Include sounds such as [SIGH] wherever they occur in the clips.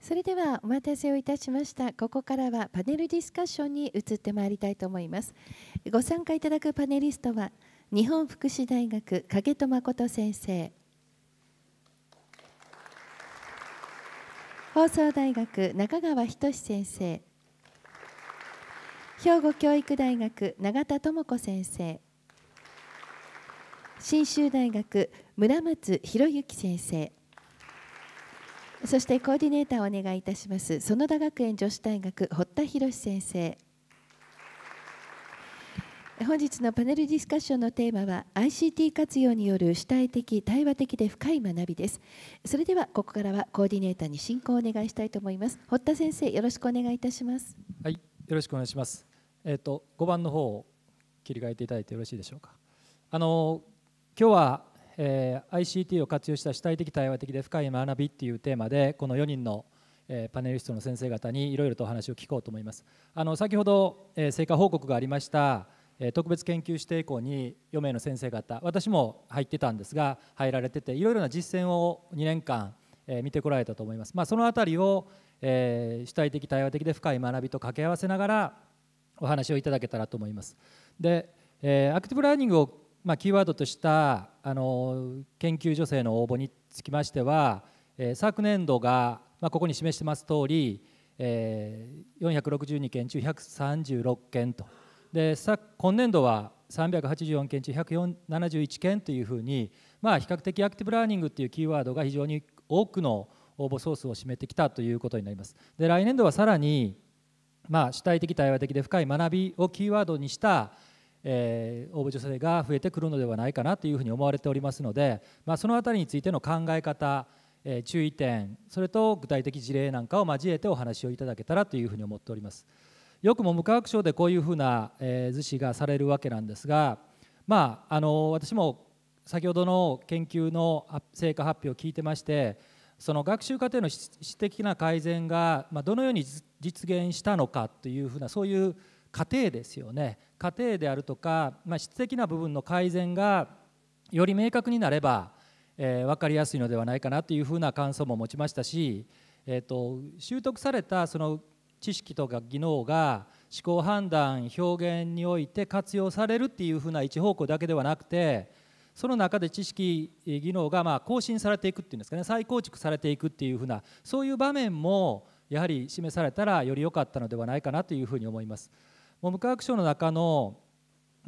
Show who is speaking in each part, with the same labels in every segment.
Speaker 1: それではお待たせをいたしましたここからはパネルディスカッションに移ってまいりたいと思いますご参加いただくパネリストは日本福祉大学影戸誠先生放送大学中川仁先生兵庫教育大学永田智子先生信州大学村松博之先生そしてコーディネーターをお願いいたします園田学園女子大学堀田博先生本日のパネルディスカッションのテーマは ICT 活用による主体的対話的で深い学びですそれではここからはコーディネーターに進行をお願いしたいと思います堀田先生よろしくお願いいたします
Speaker 2: はいよろしくお願いしますえっ、ー、と5番の方を切り替えていただいてよろしいでしょうかあの今日はえー、ICT を活用した主体的対話的で深い学びっていうテーマでこの4人の、えー、パネリストの先生方にいろいろとお話を聞こうと思いますあの先ほど、えー、成果報告がありました、えー、特別研究指定校に4名の先生方私も入ってたんですが入られてていろいろな実践を2年間、えー、見てこられたと思います、まあ、そのあたりを、えー、主体的対話的で深い学びと掛け合わせながらお話をいただけたらと思いますで、えー、アクティブラーニングをまあ、キーワードとしたあの研究助成の応募につきましては、えー、昨年度が、まあ、ここに示してます通り、えー、462件中136件とで今年度は384件中171件というふうに、まあ、比較的アクティブラーニングというキーワードが非常に多くの応募ソースを占めてきたということになります。で来年度はさらに、まあ、主体的対話的で深い学びをキーワードにしたえー、応募女性が増えてくるのではないかなというふうに思われておりますので、まあ、その辺りについての考え方、えー、注意点それと具体的事例なんかを交えてお話をいただけたらというふうに思っておりますよくも無科学省でこういうふうな、えー、図示がされるわけなんですが、まあ、あの私も先ほどの研究の成果発表を聞いてましてその学習過程の質的な改善が、まあ、どのように実現したのかというふうなそういう過程ですよね過程であるとか、まあ、質的な部分の改善がより明確になれば、えー、分かりやすいのではないかなというふうな感想も持ちましたし、えーと、と習得されたその知識とか技能が思考判断表現において活用されるっていうふうな一方向だけではなくてその中で知識技能がまあ更新されていくっていうんですかね再構築されていくっていうふうなそういう場面もやはり示されたらより良かったのではないかなというふうに思います。文部科学省の中の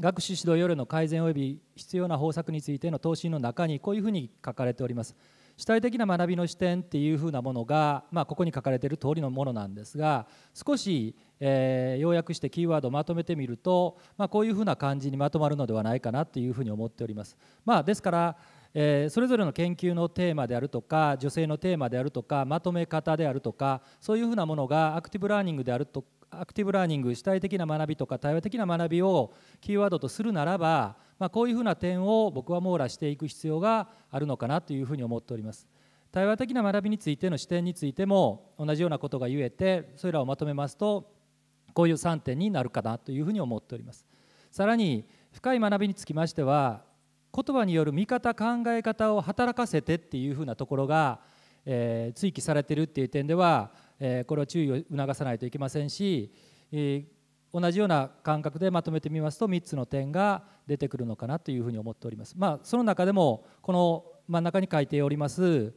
Speaker 2: 学習指導要領の改善及び必要な方策についての答申の中にこういうふうに書かれております。主体的な学びの視点っていうふうなものが、まあ、ここに書かれている通りのものなんですが少し、えー、要約してキーワードをまとめてみると、まあ、こういうふうな感じにまとまるのではないかなというふうに思っております。まあ、ですから、えー、それぞれの研究のテーマであるとか女性のテーマであるとかまとめ方であるとかそういうふうなものがアクティブラーニングであるとアクティブラーニング主体的な学びとか対話的な学びをキーワードとするならば、まあ、こういうふうな点を僕は網羅していく必要があるのかなというふうに思っております。対話的な学びについての視点についても同じようなことが言えてそれらをまとめますとこういう3点になるかなというふうに思っております。さらに深い学びにつきましては言葉による見方考え方を働かせてっていうふうなところが、えー、追記されてるっていう点ではえこれは注意を促さないといけませんし、え同じような感覚でまとめてみますと3つの点が出てくるのかなというふうに思っております。まあ、その中でもこの真ん中に書いております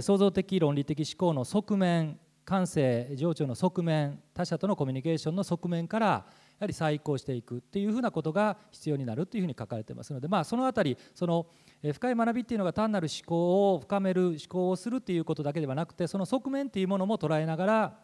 Speaker 2: 創造的論理的思考の側面感性情緒の側面他者とのコミュニケーションの側面からやはり再考していくっていうふうなことが必要になるというふうに書かれてますので、まあ、その辺りその深い学びっていうのが単なる思考を深める思考をするっていうことだけではなくてその側面っていうものも捉えながら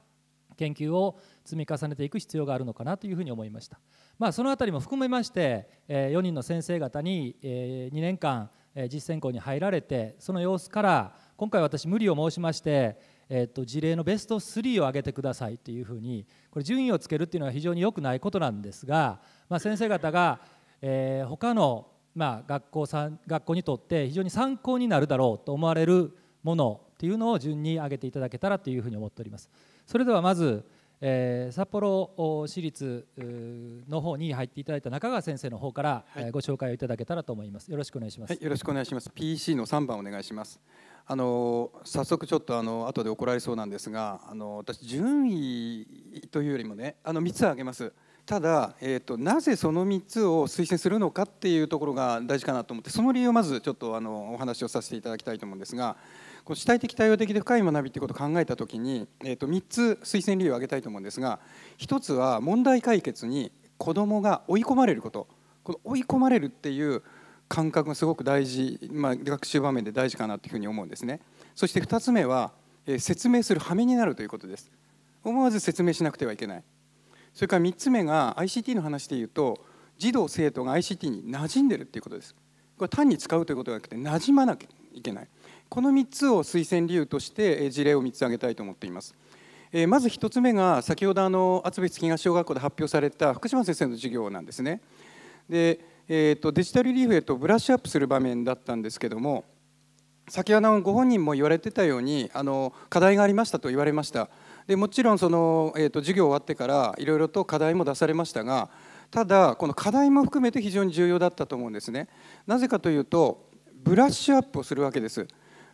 Speaker 2: 研究を積み重ねていく必要があるのかなというふうに思いました、まあ、その辺りも含めまして4人の先生方に2年間実践校に入られてその様子から今回私無理を申しましてえっと事例のベスト3を挙げてくださいというふうにこれ順位をつけるっていうのは非常に良くないことなんですが、まあ、先生方が、えー、他の、まあ、学校さん学校にとって非常に参考になるだろうと思われるものっていうのを順に挙げていただけたらというふうに思っております。それではまずえー、札幌市立の方に入っていただいた中川先生の方から、はい、ご紹介をいただけたらと思います。よろしくお願いします。はい、よろし
Speaker 3: くお願いします。PC の3番お願いします。あの早速ちょっとあの後で怒られそうなんですが、あの私順位というよりもね、あの3つ挙げます。ただ、えーと、となぜその3つを推薦するのかっていうところが大事かなと思ってその理由をまずちょっとあのお話をさせていただきたいと思うんですがこう主体的対応的で深い学びってことを考えた時に、えー、と3つ推薦理由を挙げたいと思うんですが1つは問題解決に子どもが追い込まれることこの追い込まれるっていう感覚がすごく大事、まあ、学習場面で大事かなというふうに思うんですね。そして2つ目は、えー、説明する羽目になるということです。思わず説明しなくてはいけない。それから3つ目が ICT の話でいうと児童生徒が ICT に馴染んでるっていうことです。これ単に使うということじゃなくて馴染まなきゃいけない。この3つを推薦理由として事例を3つ挙げたいと思っています。まず1つ目が先ほどあの厚別東小学校で発表された福島先生の授業なんですね。で、えーと、デジタルリーフへとブラッシュアップする場面だったんですけども先ほどご本人も言われてたようにあの課題がありましたと言われました。でもちろんその、えーと、と授業終わってからいろいろと課題も出されましたがただこの課題も含めて非常に重要だったと思うんですね。なぜかというとブラッシュアップをするわけです。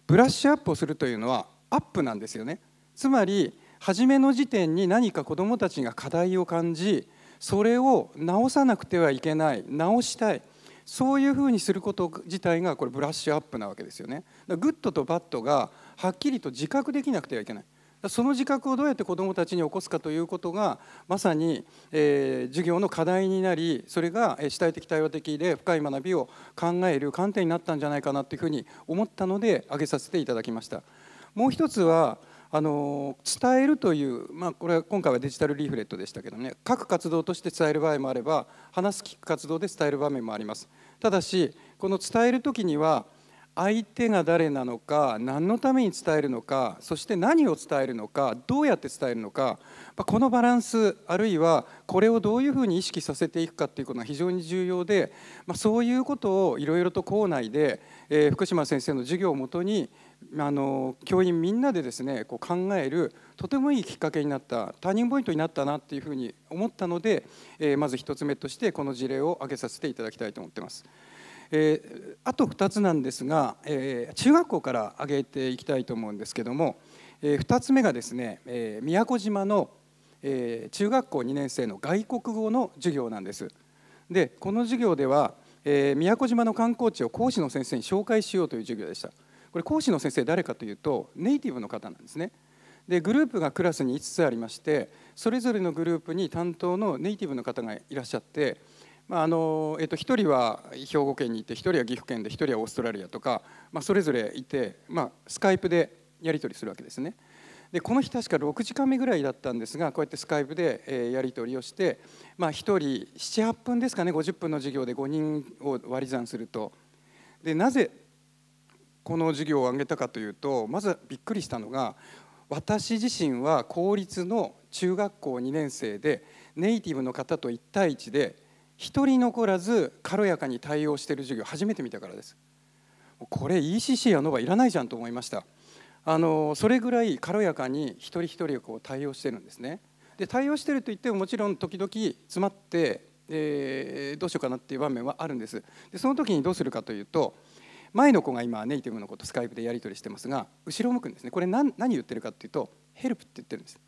Speaker 3: ブラッシュアップをするというのはアップなんですよねつまり初めの時点に何か子どもたちが課題を感じそれを直さなくてはいけない直したいそういうふうにすること自体がこれブラッシュアップなわけですよね。グッドとバッドがはっきりと自覚できなくてはいけない。その自覚をどうやって子どもたちに起こすかということがまさに、えー、授業の課題になりそれが主体的対話的で深い学びを考える観点になったんじゃないかなというふうに思ったので挙げさせていただきました。もう一つはあの伝えるという、まあ、これは今回はデジタルリーフレットでしたけどね各活動として伝える場合もあれば話す聞く活動で伝える場面もあります。ただしこの伝える時には相手が誰なのか何のために伝えるのかそして何を伝えるのかどうやって伝えるのかこのバランスあるいはこれをどういうふうに意識させていくかっていうことが非常に重要で、そういうことをいろいろと校内で、福島先生の授業をもとにあの教員みんなでですねこう考えるとてもいいきっかけになったターニングポイントになったなっていうふうに思ったので、えー、まず1つ目としてこの事例を挙げさせていただきたいと思ってます。えー、あと2つなんですが、えー、中学校から挙げていきたいと思うんですけども、えー、2つ目がですね、えー、宮古島の、えー、中学校2年生の外国語の授業なんです。でこの授業では、えー、宮古島の観光地を講師の先生に紹介しようという授業でした。これ講師の先生誰かというとネイティブの方なんですね。でグループがクラスに5つありましてそれぞれのグループに担当のネイティブの方がいらっしゃってまああのえっと、1人は兵庫県にいて1人は岐阜県で1人はオーストラリアとか、まあ、それぞれいて、まあ、スカイプでやり取りするわけですね。でこの日確か6時間目ぐらいだったんですがこうやってスカイプで、えー、やり取りをして、まあ、1人78分ですかね50分の授業で5人を割り算するとでなぜこの授業を上げたかというとまずびっくりしたのが私自身は公立の中学校2年生でネイティブの方と1対1で一人残らず軽やかに対応している授業初めて見たからですこれ ECC やノバいらないじゃんと思いましたあのそれぐらい軽やかに一人一人こう対応してるんですねで対応してるといってももちろん時々詰まって、えー、どうしようかなっていう場面はあるんですでその時にどうするかというと前の子が今ネイティブの子とスカイプでやり取りしてますが後ろ向くんですねこれ何何言ってるかっていうとヘルプって言ってるんです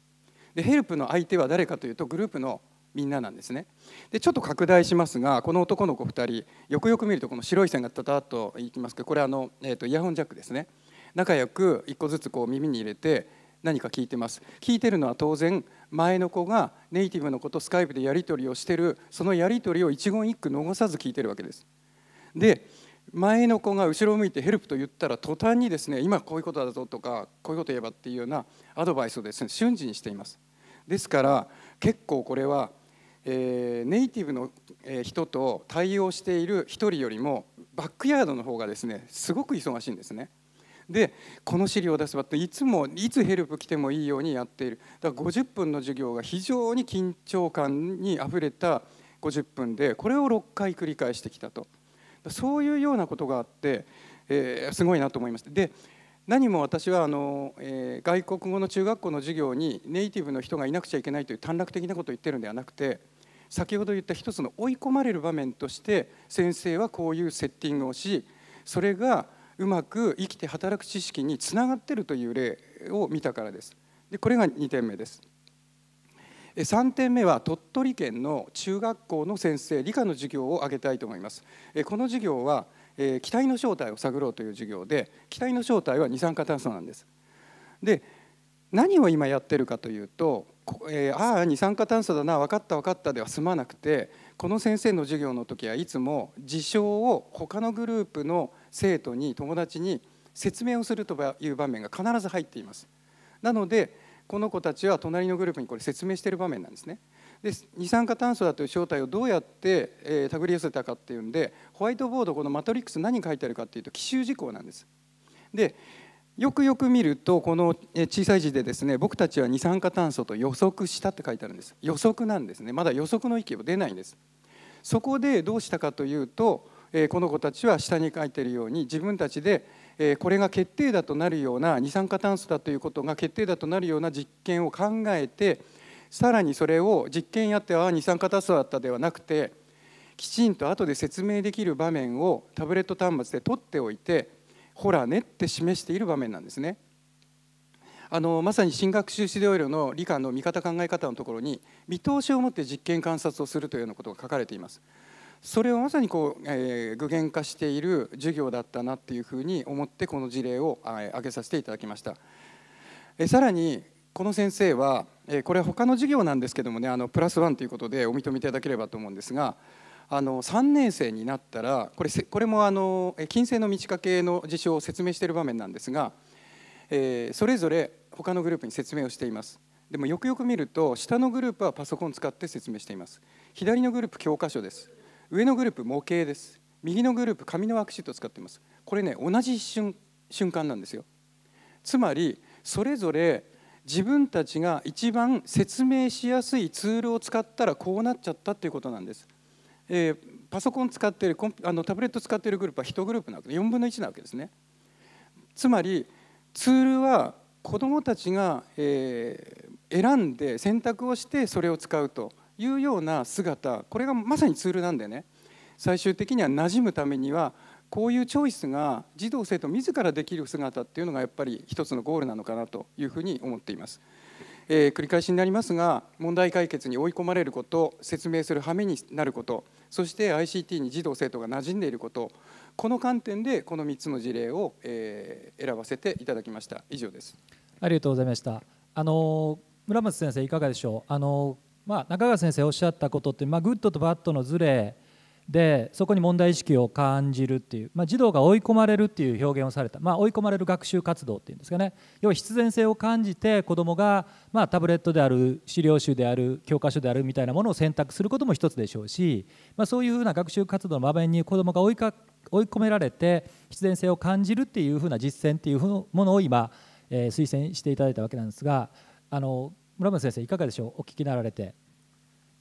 Speaker 3: でヘルプの相手は誰かというとグループのみんななんですねでちょっと拡大しますがこの男の子2人よくよく見るとこの白い線がたたっといきますけどこれあの、えーと、イヤホンジャックですね仲良く1個ずつこう耳に入れて何か聞いてます聞いてるのは当然前の子がネイティブの子とスカイプでやり取りをしてるそのやり取りを一言一句逃さず聞いてるわけです。で前の子が後ろを向いてヘルプと言ったら途端にですね今こういうことだぞとかこういうこと言えばっていうようなアドバイスをですね瞬時にしています。ですから結構これはえー、ネイティブの人と対応している1人よりもバックヤードの方がですねすごく忙しいんですね。でこの資料を出せばっていつもいつヘルプ来てもいいようにやっているだから50分の授業が非常に緊張感にあふれた50分でこれを6回繰り返してきたとそういうようなことがあって、えー、すごいなと思いました。で何も私はあの、えー、外国語の中学校の授業にネイティブの人がいなくちゃいけないという短絡的なことを言ってるんではなくて先ほど言った一つの追い込まれる場面として先生はこういうセッティングをしそれがうまく生きて働く知識につながってるという例を見たからです。でこれが2点目です。3点目は鳥取県の中学校の先生理科の授業を挙げたいと思います。この授業は期体の正体を探ろうという授業で期体の正体は二酸化炭素なんです。で何を今やってるかというと、えー、ああ二酸化炭素だな分かった分かったでは済まなくてこの先生の授業の時はいつも事象を他のグループの生徒に友達に説明をするという場面が必ず入っています。なのでこの子たちは隣のグループにこれ説明している場面なんですね。で二酸化炭素だという正体をどうやって、えー、手繰り寄せたかっていうんでホワイトボードこのマトリックス何書いてあるかっていうと奇襲事項なんです。でよくよく見るとこの小さい字でですね僕たちは二酸化炭素と予測したって書いてあるんです予測なんですねまだ予測の域を出ないんですそこでどうしたかというとこの子たちは下に書いてるように自分たちでこれが決定だとなるような二酸化炭素だということが決定だとなるような実験を考えてさらにそれを実験やっては二酸化炭素だったではなくてきちんと後で説明できる場面をタブレット端末で取っておいてほらねって示している場面なんですね。あのまさに新学習指導要領の理科の見方考え方のところに見通しを持って実験観察をするというようなことが書かれています。それをまさにこう、えー、具現化している授業だったなっていうふうに思ってこの事例を挙げさせていただきました。えさらにこの先生は、えこれは他の授業なんですけどもねあのプラスワンということでお認めいただければと思うんですがあの3年生になったらこれこれもあの金星の満ち欠けの事象を説明している場面なんですが、えー、それぞれ他のグループに説明をしていますでもよくよく見ると下のグループはパソコン使って説明しています左のグループ教科書です上のグループ模型です右のグループ紙のワークシートを使っていますこれね同じ瞬間なんですよつまりそれぞれ自分たちが一番説明しやすいツールを使ったらこうなっちゃったっていうことなんですえー、パソコン使っているコンあのタブレット使っているグループは1グループなわけで4分の1なわけですね。つまりツールは子どもたちが、えー、選んで選択をしてそれを使うというような姿これがまさにツールなんでね最終的には馴染むためにはこういうチョイスが児童生徒自らできる姿っていうのがやっぱり一つのゴールなのかなというふうに思っています。えー、繰り返しになりますが問題解決に追い込まれること説明する羽目になることそして ICT に児童生徒が馴染んでいることこの観点でこの3つの事例を、えー、選ばせていただきました以上です
Speaker 2: ありがとうございましたあの村松先生いかがでしょうあのまあ、中川先生おっしゃったことって、まあ、グッドとバッドのズレでそこに問題意識を感じるっていう、まあ、児童が追い込まれるっていう表現をされた、まあ、追い込まれる学習活動っていうんですかね要は必然性を感じて子どもが、まあ、タブレットである資料集である教科書であるみたいなものを選択することも一つでしょうし、まあ、そういうふうな学習活動の場面に子どもが追いか追い込められて必然性を感じるっていうふうな実践っていうものを今、えー、推薦していただいたわけなんですが
Speaker 4: あの村松先生いかがでしょうお聞きになられて。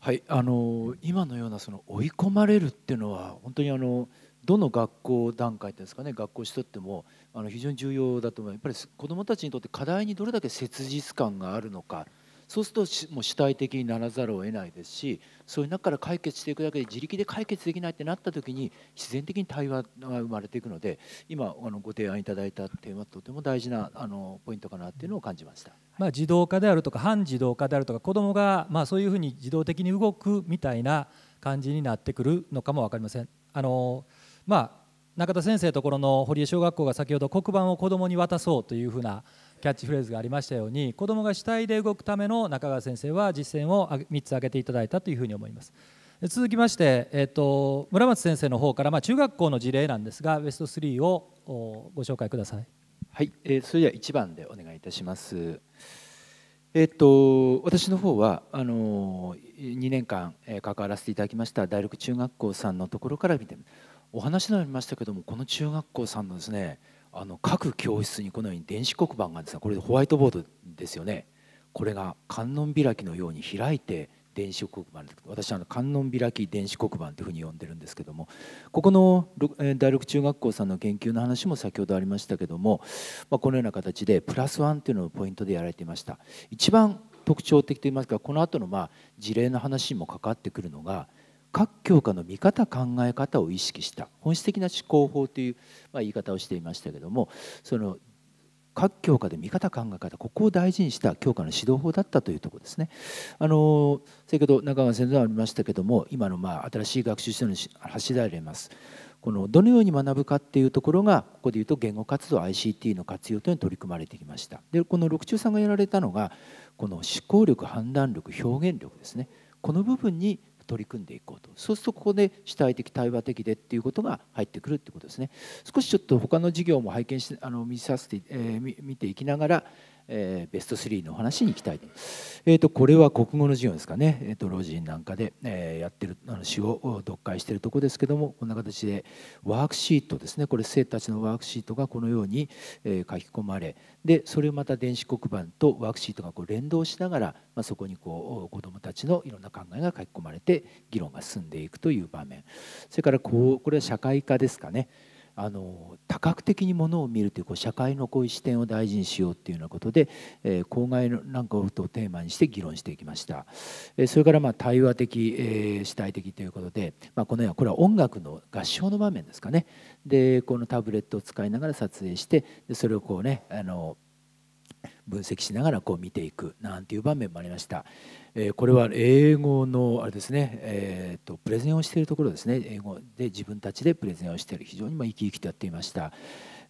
Speaker 4: はいあの今のようなその追い込まれるっていうのは本当にあのどの学校段階ですかね学校しとってもあの非常に重要だと思うやっぱり子どもたちにとって課題にどれだけ切実感があるのかそうするともう主体的にならざるを得ないですしそういう中から解決していくだけで自力で解決できないってなった時に自然的に対話が生まれていくので今あのご提案いただいた点はとても大事なあのポイントかなっていうのを感じました。まあ、
Speaker 2: 自動化であるとか半自動化であるとか子どもがまあそういうふうに自動的に動くみたいな感じになってくるのかも分かりません。あのまあ中田先生ところの堀江小学校が先ほど黒板を子どもに渡そうというふうなキャッチフレーズがありましたように子どもが主体で動くための中川先生は実践を3つ挙げていただいたというふうに思います。続きまして、えっと、村松先生の方から、まあ、中学校の事例なんですがベスト3をご紹介ください。
Speaker 4: はい、えー、それでは1番でお願いいたします。えっと、私の方はあの2年間、えー、関わらせていただきました第六中学校さんのところから見てお話になりましたけどもこの中学校さんのですねあの各教室にこのように電子黒板があですこれホワイトボードですよねこれが観音開きのように開いて電子黒板私は観音開き電子黒板というふうに呼んでるんですけどもここの第六中学校さんの研究の話も先ほどありましたけども、まあ、このような形でプラスワンというのをポイントでやられていました一番特徴的といいますかこの後のまの事例の話にもかかってくるのが各教科の見方考え方を意識した本質的な思考法という、まあ、言い方をしていましたけどもその各教科で見方考え方ここを大事にした教科の指導法だったというところですね。あの先ほど中川先生がありましたけども今のまあ新しい学習指導の柱であます。このどのように学ぶかっていうところがここで言うと言語活動 ICT の活用というのに取り組まれてきましたでこの六中さんがやられたのがこの思考力判断力表現力ですねこの部分に取り組んでいこうとそうするとここで主体的対話的でっていうことが入ってくるってことですね少しちょっと他の事業も拝見してあの見させて、えー、見ていきながらえー、ベスト3の話に行きたいと,、えーと、これは国語の授業ですかね、えーと、と老人なんかで、えー、やってるあの詩を読解してるとこですけどもこんな形でワークシートですねこれ生徒たちのワークシートがこのように、えー、書き込まれでそれをまた電子黒板とワークシートがこう連動しながら、まあ、そこにこう子どもたちのいろんな考えが書き込まれて議論が進んでいくという場面それからこうこれは社会科ですかねあの多角的にものを見るというこう社会のこういう視点を大事にしようっていうようなことで、えー、公害なんかをテーマにして議論していきました、えー、それからまあ対話的、えー、主体的ということで、まあ、このようなこれは音楽の合唱の場面ですかねでこのタブレットを使いながら撮影してでそれをこうねあの分析しながらこう見ていくなんていう場面もありました。えこれは英語のあれですね、えーと、プレゼンをしているところですね英語で自分たちでプレゼンをしている非常にま生き生きとやっていました、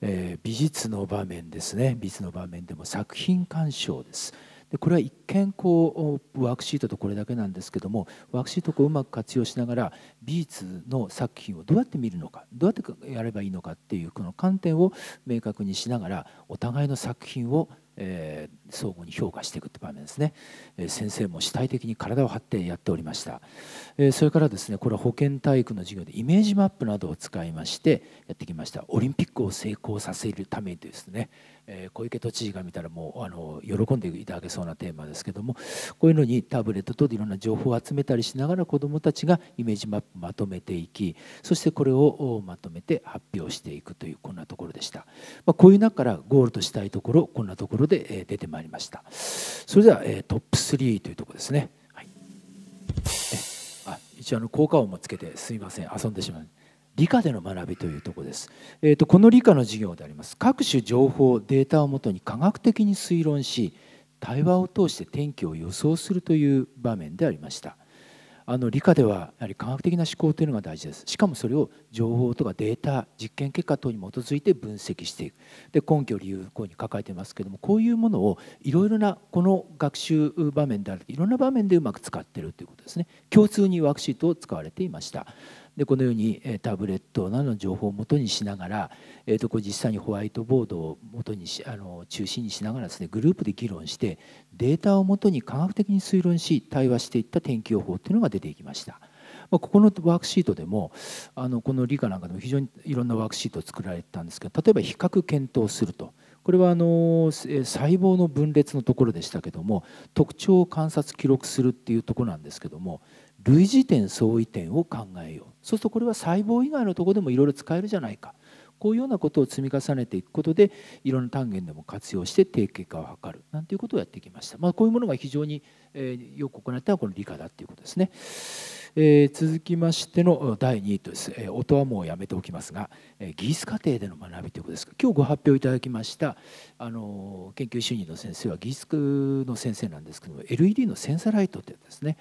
Speaker 4: えー、美術の場面ですね美術の場面でも作品鑑賞ですでこれは一見こうワークシートとこれだけなんですけどもワークシートをうまく活用しながら美術の作品をどうやって見るのかどうやってやればいいのかっていうこの観点を明確にしながらお互いの作品を、えー、相互に評価していくって場面ですね、え先生も主体的に体を張ってやっておりました、えそれからですねこれは保健体育の授業でイメージマップなどを使いましてやってきましたオリンピックを成功させるためにですね、え小池都知事が見たらもうあの喜んでいただけそうなテーマですけどもこういうのにタブレットとでいろんな情報を集めたりしながら子どもたちがイメージマップまとめていきそしてこれをまとめて発表していくというこんなところでした、まあ、こういう中からゴールとしたいところこんなところで出てまいりましたまりましたそれでは、えー、トップ3というとこですね、はい、あ一応あの効果音もつけてすいません遊んでしまう理科での学びというとこです、えーと、とこの理科の授業であります各種情報データをもとに科学的に推論し対話を通して天気を予想するという場面でありましたあの理科ではやはり科学的な思考というのが大事ですしかもそれを情報とかデータ実験結果等に基づいて分析していくで根拠理由こういうふうに書かれてますけどもこういうものをいろいろなこの学習場面であるいろんな場面でうまく使ってるということですね共通にワークシートを使われていました。でこのように、えタブレットなどの情報をもとにしながら、えー、とこう実際にホワイトボードを元にしあの中心にしながらですねグループで議論してデータをもとに科学的に推論し対話していった天気予報というのが出ていきました。まここのワークシートでもあのこの理科なんかでも非常にいろんなワークシートを作られてたんですけど例えば比較検討するとこれはあの細胞の分裂のところでしたけども特徴を観察記録するっていうとこなんですけども類似点相違点を考えようそうするとこれは細胞以外のとこでもいろいろ使えるじゃないかこういうようなことを積み重ねていくことでいろんな単元でも活用して定型化を図るなんていうことをやってきました、まあ、こういうものが非常に、えよく行ったのはこの理科だっていうことですね、えー、続きましての第2位とです、えー、音はもうやめておきますが、え技術課程での学びということですが今日ご発表いただきました、あの研究主任の先生は技術の先生なんですけども LED のセンサーライトってですね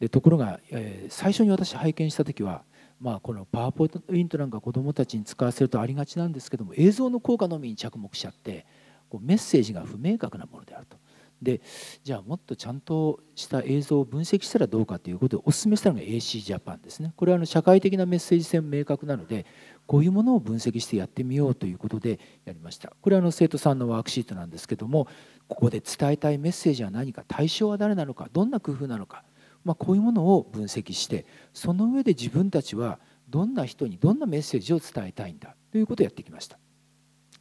Speaker 4: でところが、えー、最初に私拝見した時は、まあ、このパワーポイントなんか子どもたちに使わせるとありがちなんですけども映像の効果のみに着目しちゃってこうメッセージが不明確なものであると。でじゃあもっとちゃんとした映像を分析したらどうかということでお勧めしたのが AC ジャパンですねこれはあの社会的なメッセージ性も明確なのでこういうものを分析してやってみようということでやりましたこれはあの生徒さんのワークシートなんですけどもここで伝えたいメッセージは何か対象は誰なのかどんな工夫なのかまあ、こういうものを分析してその上で自分たちはどんな人にどんなメッセージを伝えたいんだということをやってきました。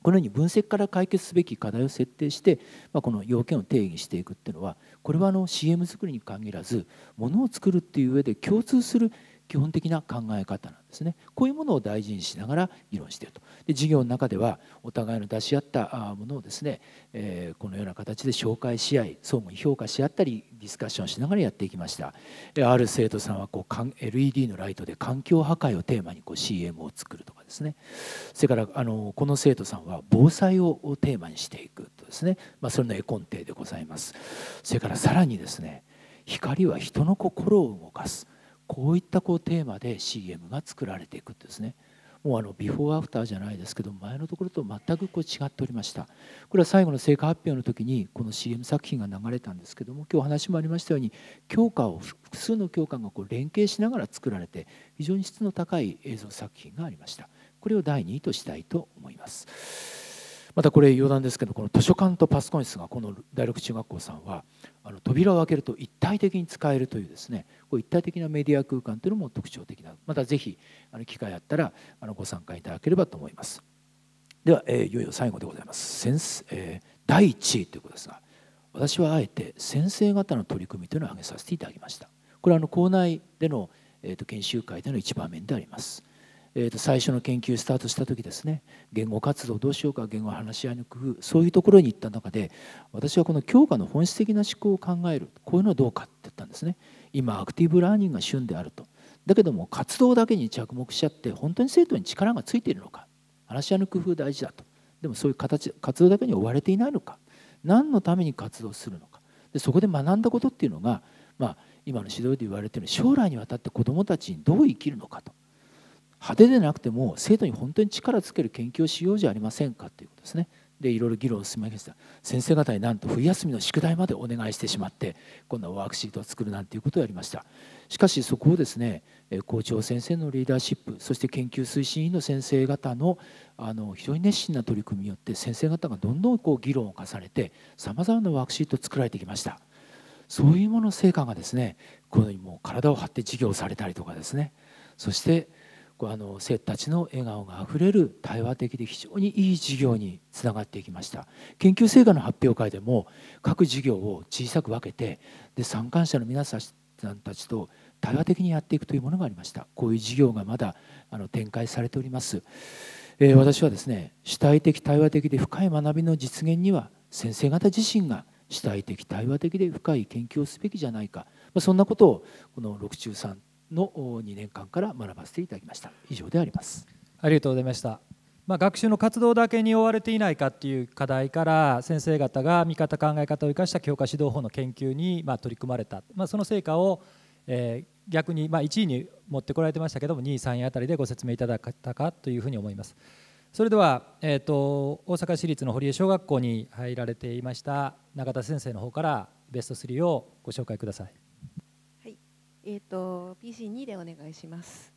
Speaker 4: このように分析から解決すべき課題を設定して、まあ、この要件を定義していくっていうのはこれはあの CM 作りに限らずものを作るっていう上で共通する基本的な考え方なんですねこういうものを大事にしながら議論しているとで授業の中ではお互いの出し合ったものをですね、えー、このような形で紹介し合い相互に評価し合ったりディスカッションしながらやっていきましたある生徒さんはこう LED のライトで環境破壊をテーマにこう CM を作るとかですねそれからあのこの生徒さんは防災をテーマにしていくとですね、まあ、それの絵コンテでございますそれからさらにですね光は人の心を動かすこういったこうテーマで CM が作られていくんですね。もうあのビフォーアフターじゃないですけど前のところと全くこう違っておりましたこれは最後の成果発表の時にこの CM 作品が流れたんですけども今日話もありましたように教科を複数の教科がこう連携しながら作られて非常に質の高い映像作品がありましたこれを第2位としたいと思います。またこれ余談ですけどこの図書館とパソコン室がこの第六中学校さんはあの扉を開けると一体的に使えるというですねこう一体的なメディア空間というのも特徴的なまた是非あの機会あったらあのご参加いただければと思いますでは、えー、いよいよ最後でございます先生、えー、第1位ということですが私はあえて先生方の取り組みというのを挙げさせていただきましたこれはあの校内での、えーと、研修会での一場面でありますえー、と最初の研究スタートした時ですね言語活動どうしようか言語話し合いの工夫そういうところに行った中で私はこの教科の本質的な思考を考えるこういうのはどうかって言ったんですね今アクティブラーニングが旬であるとだけども活動だけに着目しちゃって本当に生徒に力がついているのか話し合いの工夫大事だとでもそういう形活動だけに追われていないのか何のために活動するのかでそこで学んだことっていうのが、まあ、今の指導で言われている将来にわたって子どもたちにどう生きるのかと派手でなくても生徒に本当に力つける研究をしようじゃありませんかということですね。でいろいろ議論を進めました先生方になんと冬休みの宿題までお願いしてしまってこんなワークシートを作るなんていうことをやりましたしかしそこをですね校長先生のリーダーシップそして研究推進委員の先生方のあの非常に熱心な取り組みによって先生方がどんどんこう議論を重ねてさまざまなワークシートを作られてきましたそういうものの成果がですねこのようにもう体を張って授業されたりとかですねそしてこうあの生徒たちの笑顔があふれる対話的で非常にいい授業につながっていきました研究成果の発表会でも各授業を小さく分けてで参観者の皆さんたちと対話的にやっていくというものがありましたこういう事業がまだあの展開されております、えー、私はですね主体的対話的で深い学びの実現には先生方自身が主体的対話的で深い研究をすべきじゃないか、まあ、そんなことをこの六中さんの2年間から学ばせていただきました以上でありますありがとうございました
Speaker 2: まあ、学習の活動だけに追われていないかっていう課題から先生方が見方考え方を生かした教科指導法の研究にま取り組まれた、まあ、その成果を、え逆にま1位に持ってこられてましたけども2位3位あたりでご説明いただけたかというふうに思います。それでは、えーと、と大阪市立の堀江小学校に入られていました中田先生の方からベスト3をご紹介ください。
Speaker 5: えーと、PC2 でお願いします。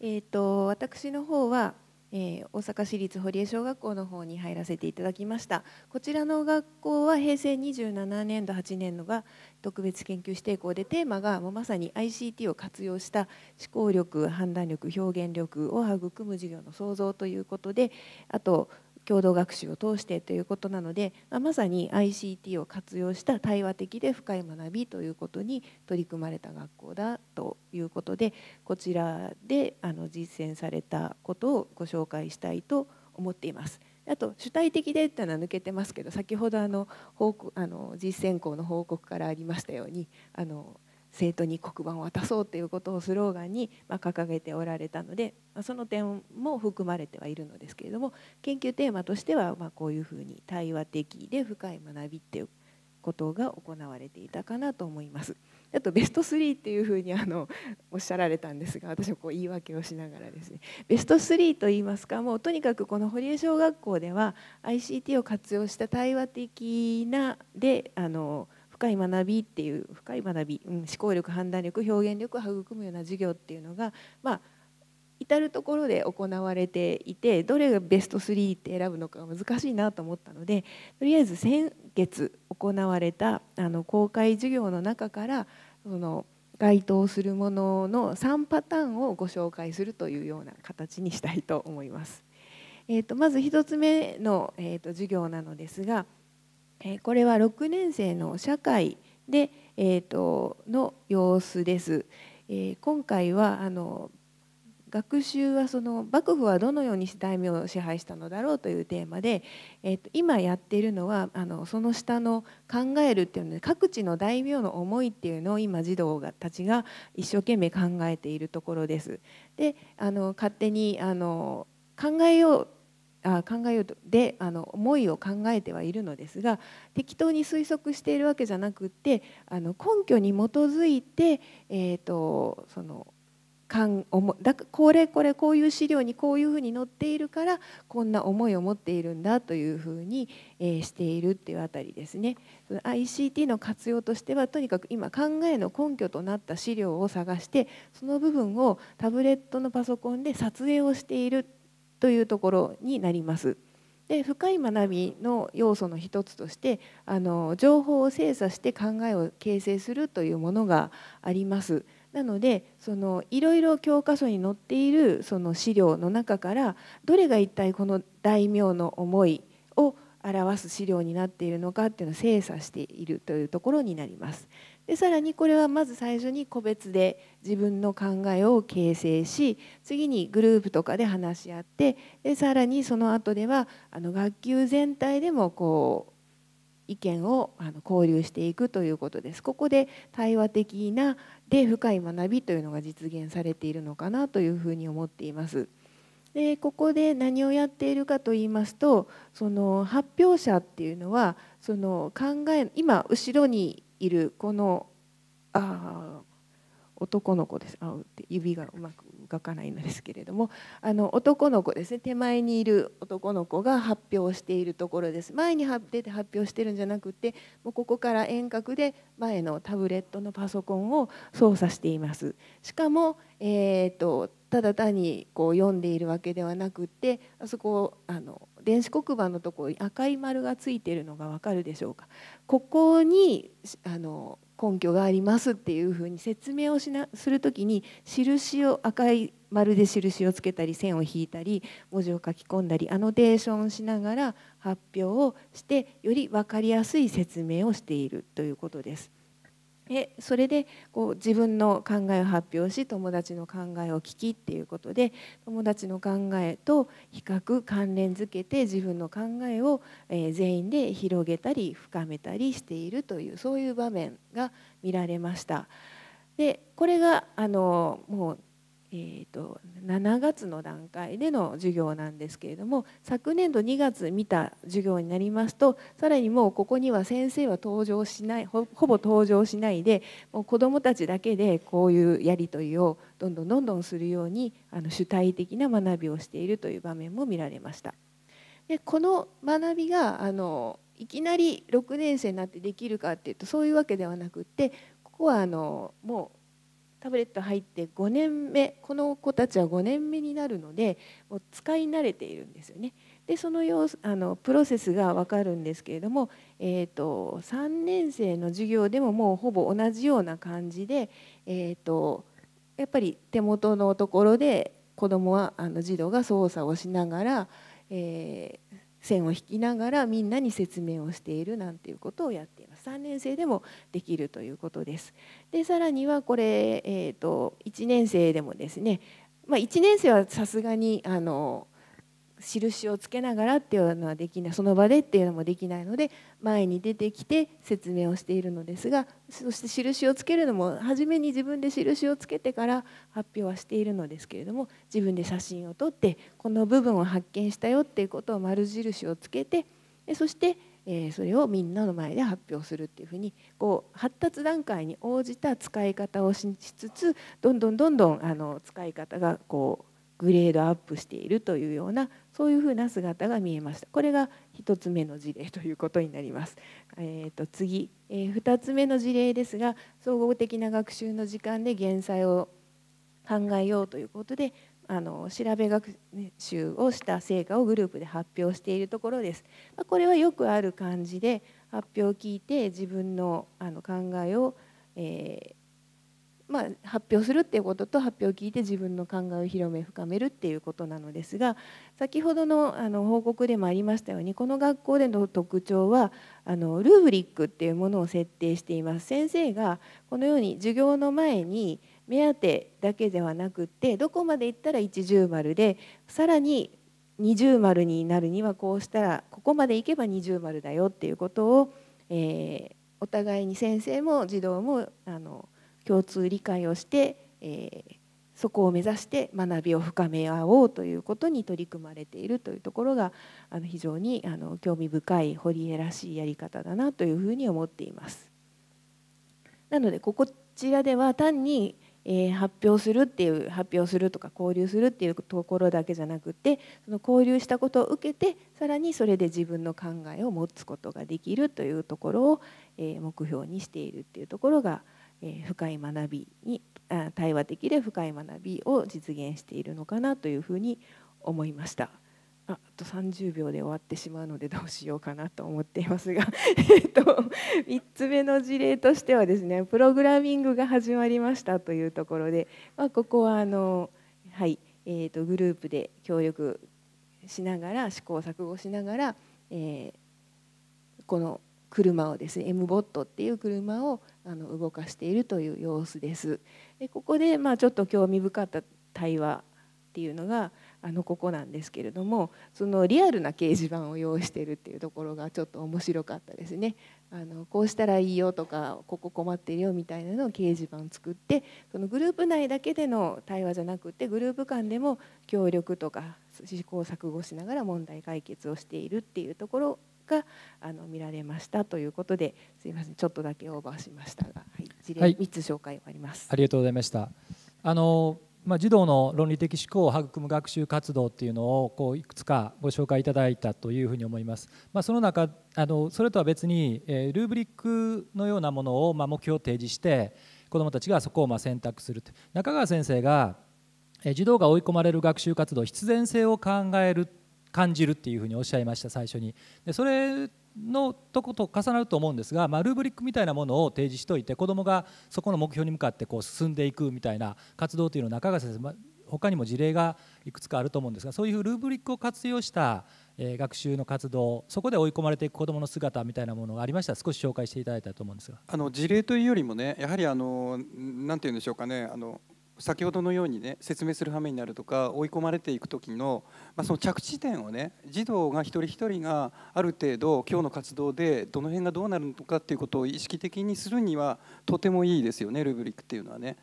Speaker 5: えーと、私の方は、えー、大阪市立堀江小学校の方に入らせていただきましたこちらの学校は平成27年度8年度が特別研究指定校でテーマがもうまさに ICT を活用した思考力判断力表現力を育む授業の創造ということであと共同学習を通してということなので、まあ、まさに ICT を活用した対話的で深い学びということに取り組まれた学校だということでこちらであの実践されたことをご紹介したいと思っています。あと主体的でっていうのは抜けてますけど先ほどあの報告あの実践校の報告からありましたようにあの生徒に黒板を渡そうということをスローガンに掲げておられたのでその点も含まれてはいるのですけれども研究テーマとしてはこういうふうに対話的で深い学びっていうことが行われていたかなと思います。あとベスト3っていうふうにあのおっしゃられたんですが私はこう言い訳をしながらですねベスト3といいますかもうとにかくこの堀江小学校では ICT を活用した対話的なであの深い学びっていう深い学び、うん、思考力判断力表現力を育むような授業っていうのがまあ至る所で行われていてどれがベスト3って選ぶのかが難しいなと思ったのでとりあえず先月行われたあの公開授業の中からその該当するものの3パターンをご紹介するというような形にしたいと思います。えーと、まず1つ目の、えーと授業なのですがえこれは6年生の社会で、えーと、の様子です。えー、今回はあの学習はその幕府はどのようにし大名を支配したのだろうというテーマで、えーと、今やっているのはあのその下の「考える」っていうので各地の大名の思いっていうのを今児童がたちが一生懸命考えているところです。であの勝手にあの考えようあ考えようとであの思いを考えてはいるのですが適当に推測しているわけじゃなくってあの根拠に基づいて、えーと、そのかんだこれこれこういう資料にこういうふうに載っているからこんな思いを持っているんだというふうに、えー、しているっていうあたりですね ICT の活用としてはとにかく今考えの根拠となった資料を探してその部分をタブレットのパソコンで撮影をしているというところになります。で深い学びの要素の一つとしてあの情報を精査して考えを形成するというものがあります。なのでそのいろいろ教科書に載っているその資料の中からどれが一体この大名の思いを表す資料になっているのかっていうのを精査しているというところになります。でさらにこれはまず最初に個別で自分の考えを形成し次にグループとかで話し合ってでさらにその後ではあの学級全体でもこう意見をあの交流していくということです。ここで対話的なで深い学びというのが実現されているのかなというふうに思っています。でここで何をやっているかと言いますとその発表者っていうのはその考え今後ろにいるこのあ男の子ですあ指がうまく動かないんですけれどもあの男の子ですね手前にいる男の子が発表しているところです前に出て発表してるんじゃなくてもうここから遠隔で前のタブレットのパソコンを操作していますしかも、えーと、ただ単にこう読んでいるわけではなくてあそこをあの電子黒板のところ赤い丸がついてるのが分かるでしょうかここにあの根拠がありますっていうふうに説明をしなする時に印を赤い丸で印をつけたり線を引いたり文字を書き込んだりアノテーションしながら発表をしてより分かりやすい説明をしているということです。でそれでこう自分の考えを発表し友達の考えを聞きっていうことで友達の考えと比較関連づけて自分の考えを、え全員で広げたり深めたりしているというそういう場面が見られました。でこれがあのもうえーと、7月の段階での授業なんですけれども昨年度2月見た授業になりますとさらにもうここには先生は登場しないほぼ登場しないでもう子どもたちだけでこういうやり取りをどんどんどんどんするようにあの主体的な学びをしているという場面も見られました。でこの学びがあのいきなり6年生になってできるかっていうとそういうわけではなくってここはあのもうタブレット入って5年目この子たちは5年目になるのでもう使い慣れているんですよね。でその様子あのプロセスが分かるんですけれども、えーと、3年生の授業でももうほぼ同じような感じで、えーと、とやっぱり手元のところで子どもはあの児童が操作をしながら、えー、線を引きながらみんなに説明をしているなんていうことをやっています。3年生でもできるということです。でさらにはこれ、えーと、1年生でもですね、まあ、1年生はさすがにあの印をつけながらっていうのはできないその場でっていうのもできないので前に出てきて説明をしているのですがそして印をつけるのも初めに自分で印をつけてから発表はしているのですけれども自分で写真を撮ってこの部分を発見したよっていうことを丸印をつけてそしてえー、それをみんなの前で発表するっていうふうにこう発達段階に応じた使い方をしつつどんどんどんどんあの使い方がこうグレードアップしているというようなそういうふうな姿が見えました。これが1つ目の事例ということになります。えー、と次、えー、2つ目の事例ですが総合的な学習の時間で減災を考えようということであの調べ学習をした成果をグループで発表しているところです。これはよくある感じで発表を聞いて自分のあの考えを、えー、まあ、発表するっていうことと発表を聞いて自分の考えを広め深めるっていうことなのですが先ほどのあの報告でもありましたようにこの学校での特徴はあのルーブリックっていうものを設定しています。先生がこのように授業の前に目当てだけではなくってどこまでいったら一重丸でさらに二重丸になるにはこうしたらここまでいけば二重丸だよっていうことを、えー、お互いに先生も児童もあの共通理解をして、えー、そこを目指して学びを深め合おうということに取り組まれているというところがあの非常にあの興味深い堀江らしいやり方だなというふうに思っています。なのでこちらでは単にえ発表するっていう発表するとか交流するっていうところだけじゃなくてその交流したことを受けてさらにそれで自分の考えを持つことができるというところを、え目標にしているっていうところが、え深い学びにあ対話的で深い学びを実現しているのかなというふうに思いました。あと30秒で終わってしまうのでどうしようかなと思っていますが [LAUGHS] えっと3つ目の事例としてはですねプログラミングが始まりましたというところで、まあ、ここはあの、はいえー、とグループで協力しながら試行錯誤しながら、えー、この車をですね M b o t っていう車をあの動かしているという様子です。でここでまあちょっと興味深かった対話っていうのがあのここなんですけれどもそのリアルな掲示板を用意してるっていうところがちょっと面白かったですねあのこうしたらいいよとかここ困ってるよみたいなのを掲示板作ってそのグループ内だけでの対話じゃなくてグループ間でも協力とか試行錯誤しながら問題解決をしているっていうところがあの見られましたということですいませんちょっとだけオーバーしましたが、はい、事例3つ紹介終わります、
Speaker 2: はい、ありがとうございましたあのまあ、児童の論理的思考を育む学習活動っていうのをこういくつかご紹介いただいたというふうに思います。まあ、その中あのそれとは別に、えー、ルーブリックのようなものを、まあ、目標を提示して子どもたちがそこをまあ選択すると中川先生が、えー、児童が追い込まれる学習活動必然性を考える感じるっていうふうにおっしゃいました最初に。でそれのとこと重なると思うんですが、まあ、ルーブリックみたいなものを提示しておいて子どもがそこの目標に向かってこう進んでいくみたいな活動というのを中川先生、まあ、他にも事例がいくつかあると思うんですがそういうルーブリックを活用した、え学習の活動そこで追い込まれていく子どもの姿みたいなものがありましたら少し紹介していただいたと思うんですが
Speaker 3: あの事例というよりもねやはりあの何て言うんでしょうかねあの先ほどのようにね説明する羽目になるとか追い込まれていく時の,、まあ、その着地点をね児童が一人一人がある程度今日の活動でどの辺がどうなるのかっていうことを意識的にするにはとてもいいですよねルブリックっていうのはね。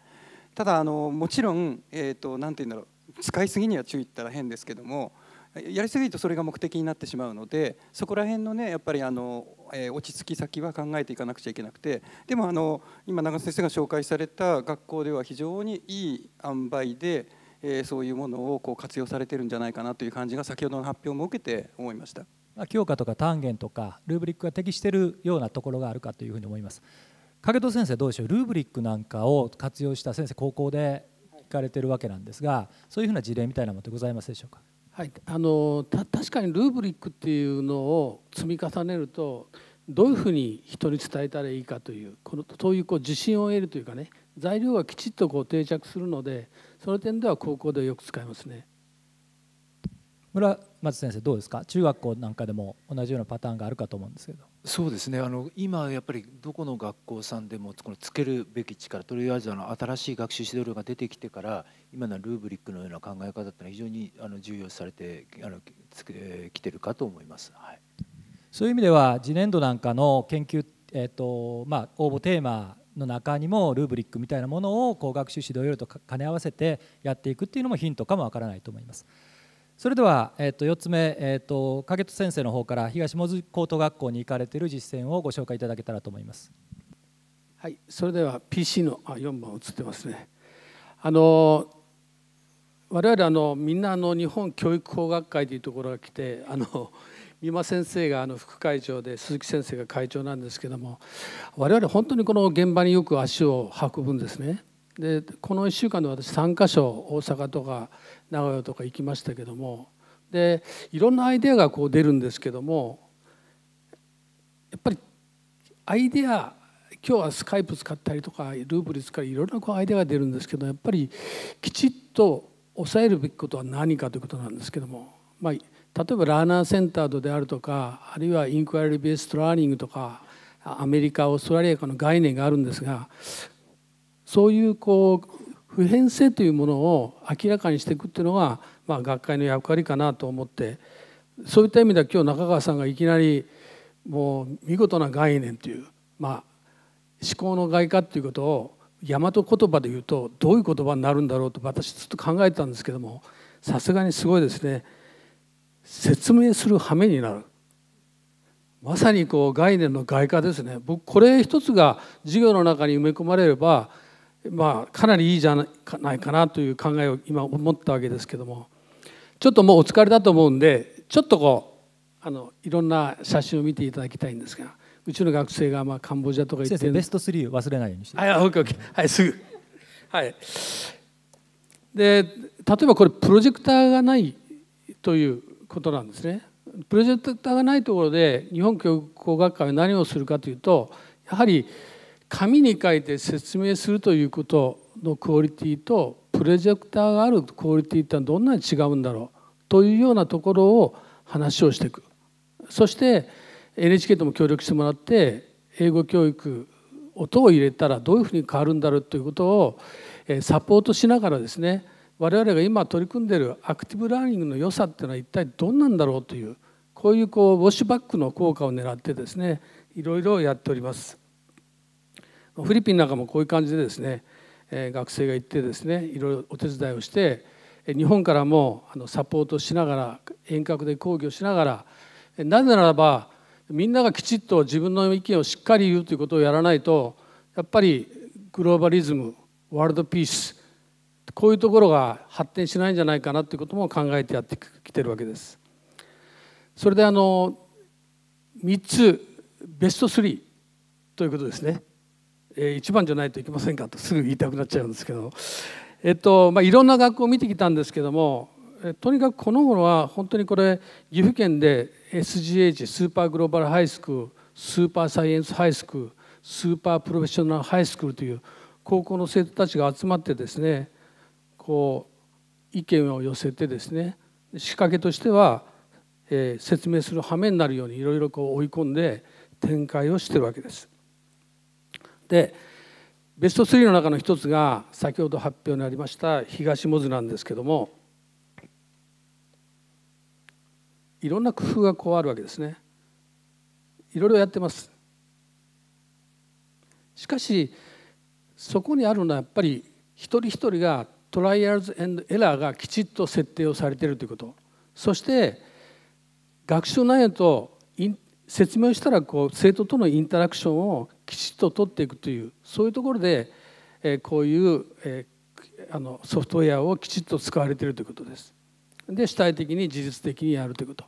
Speaker 3: ただあのもちろん何、えーと、て言うんだろう使いすぎには注意ったら変ですけどもやりすぎるとそれが目的になってしまうのでそこら辺のねやっぱりあのえ落ち着き先は考えていかなくちゃいけなくてでもあの今長瀬先生が紹介された学校では非常にいい塩梅で、えそういうものをこう活用されてるんじゃないかなという感じが先ほどの発表も受けて思いました。
Speaker 2: 教科とか単元とかルーブリックが適してるようなところがあるかというふうに思います。影戸先生どうでしょうルーブリックなんかを活用した先生高校で行かれてるわけなんですがそういうふうな事例みたいなものってございますでしょうか
Speaker 6: はい、あのた確かにルーブリックっていうのを積み重ねるとどういうふうに人に伝えたらいいかというこのそういうこう自信を得るというかね材料がきちっとこう定着するのでその点では高校でよく使いますね。
Speaker 2: 村松先生どうですか中学校なんかでも同じようなパターンがあるかと思うんですけど
Speaker 4: そうですねあの今やっぱりどこの学校さんでもこのつけるべき力とりあえずあの新しい学習指導料が出てきてから今のルーブリックのような考え方というのは非常にあの重要視されてあのい来てるかと思います、はい、
Speaker 2: そういう意味では次年度なんかの研究、えーとまあ、応募テーマの中にもルーブリックみたいなものを工学習指導要領と兼ね合わせてやっていくっていうのもヒントかもわからないと思います。それでは、えー、と4つ目、えー、と影戸先生の方から東門高等学校に行かれている実践をご紹介いただけたらと
Speaker 6: 思います。はい、それでは PC のあ4番映ってますね。あの我々あのみんなあの日本教育工学会というところが来てあの三馬先生があの副会長で鈴木先生が会長なんですけども我々本当にこの現場によく足を運ぶんですね。でこの1週間で私3か所大阪とか名古屋とか行きましたけどもでいろんなアイデアがこう出るんですけどもやっぱりアイデア今日はスカイプ使ったりとかループリ使ったりいろんなこうアイデアが出るんですけどやっぱりきちっと抑えるべきことは何かということなんですけども、まあ、例えばラーナーセンターであるとかあるいはインクワイリー・ベース・トラーニングとかアメリカオーストラリアの概念があるんですがそういうこう普遍性というものを明らかにしていくっていうのが、まあ、学会の役割かなと思ってそういった意味では今日中川さんがいきなりもう見事な概念という、まあ、思考の外科っていうことを大和言葉で言うとどういう言葉になるんだろうと私ずっと考えてたんですけどもさすがにすごいですね説明する羽目になるまさにこう概念の外科ですね僕これ一つが授業の中に埋め込まれればまあかなりいいじゃないかなという考えを今思ったわけですけどもちょっともうお疲れだと思うんでちょっとこうあのいろんな写真を見ていただきたいんですが。うちの学生がまあカンボジアとか行ってベスト3を忘れないようにしてはい、OK、はいすぐはいで例えばこれプロジェクターがないということなんですねプロジェクターがないところで日本教育工学会は何をするかというとやはり紙に書いて説明するということのクオリティとプロジェクターがあるクオリティってはどんなに違うんだろうというようなところを話をしていくそして NHK とも協力してもらって英語教育音を入れたらどういうふうに変わるんだろうということをサポートしながらですね我々が今取り組んでいるアクティブラーニングの良さっていうのは一体どんなんだろうというこういうこうウォッシュバックの効果を狙ってですねいろいろやっておりますフィリピンなんかもこういう感じでですね学生が行ってですねいろいろお手伝いをして日本からもサポートしながら遠隔で講義をしながらなぜならばみんながきちっと自分の意見をしっかり言うということをやらないとやっぱりグローバリズムワールドピースこういうところが発展しないんじゃないかなということも考えてやってきてるわけです。それであの3つベスト3ということですね、え1番じゃないといけませんかとすぐ言いたくなっちゃうんですけど、えっとまあ、いろんな学校を見てきたんですけどもとにかくこの頃は本当にこれ岐阜県で SGH スーパーグローバルハイスクールスーパーサイエンスハイスクールスーパープロフェッショナルハイスクールという高校の生徒たちが集まってですねこう意見を寄せてですね仕掛けとしては、えー、説明する羽目になるようにいろいろこう追い込んで展開をしてるわけです。でベスト3の中の一つが先ほど発表にありました東モズなんですけどもいろんな工夫がこうあるわけですねいろいろやってますしかしそこにあるのはやっぱり一人一人がトライアルズエラーがきちっと設定をされているということそして学習内容と説明したらこう生徒とのインタラクションをきちっと取っていくというそういうところで、えこういう、えあのソフトウェアをきちっと使われているということです。で主体的に自律的にやるということ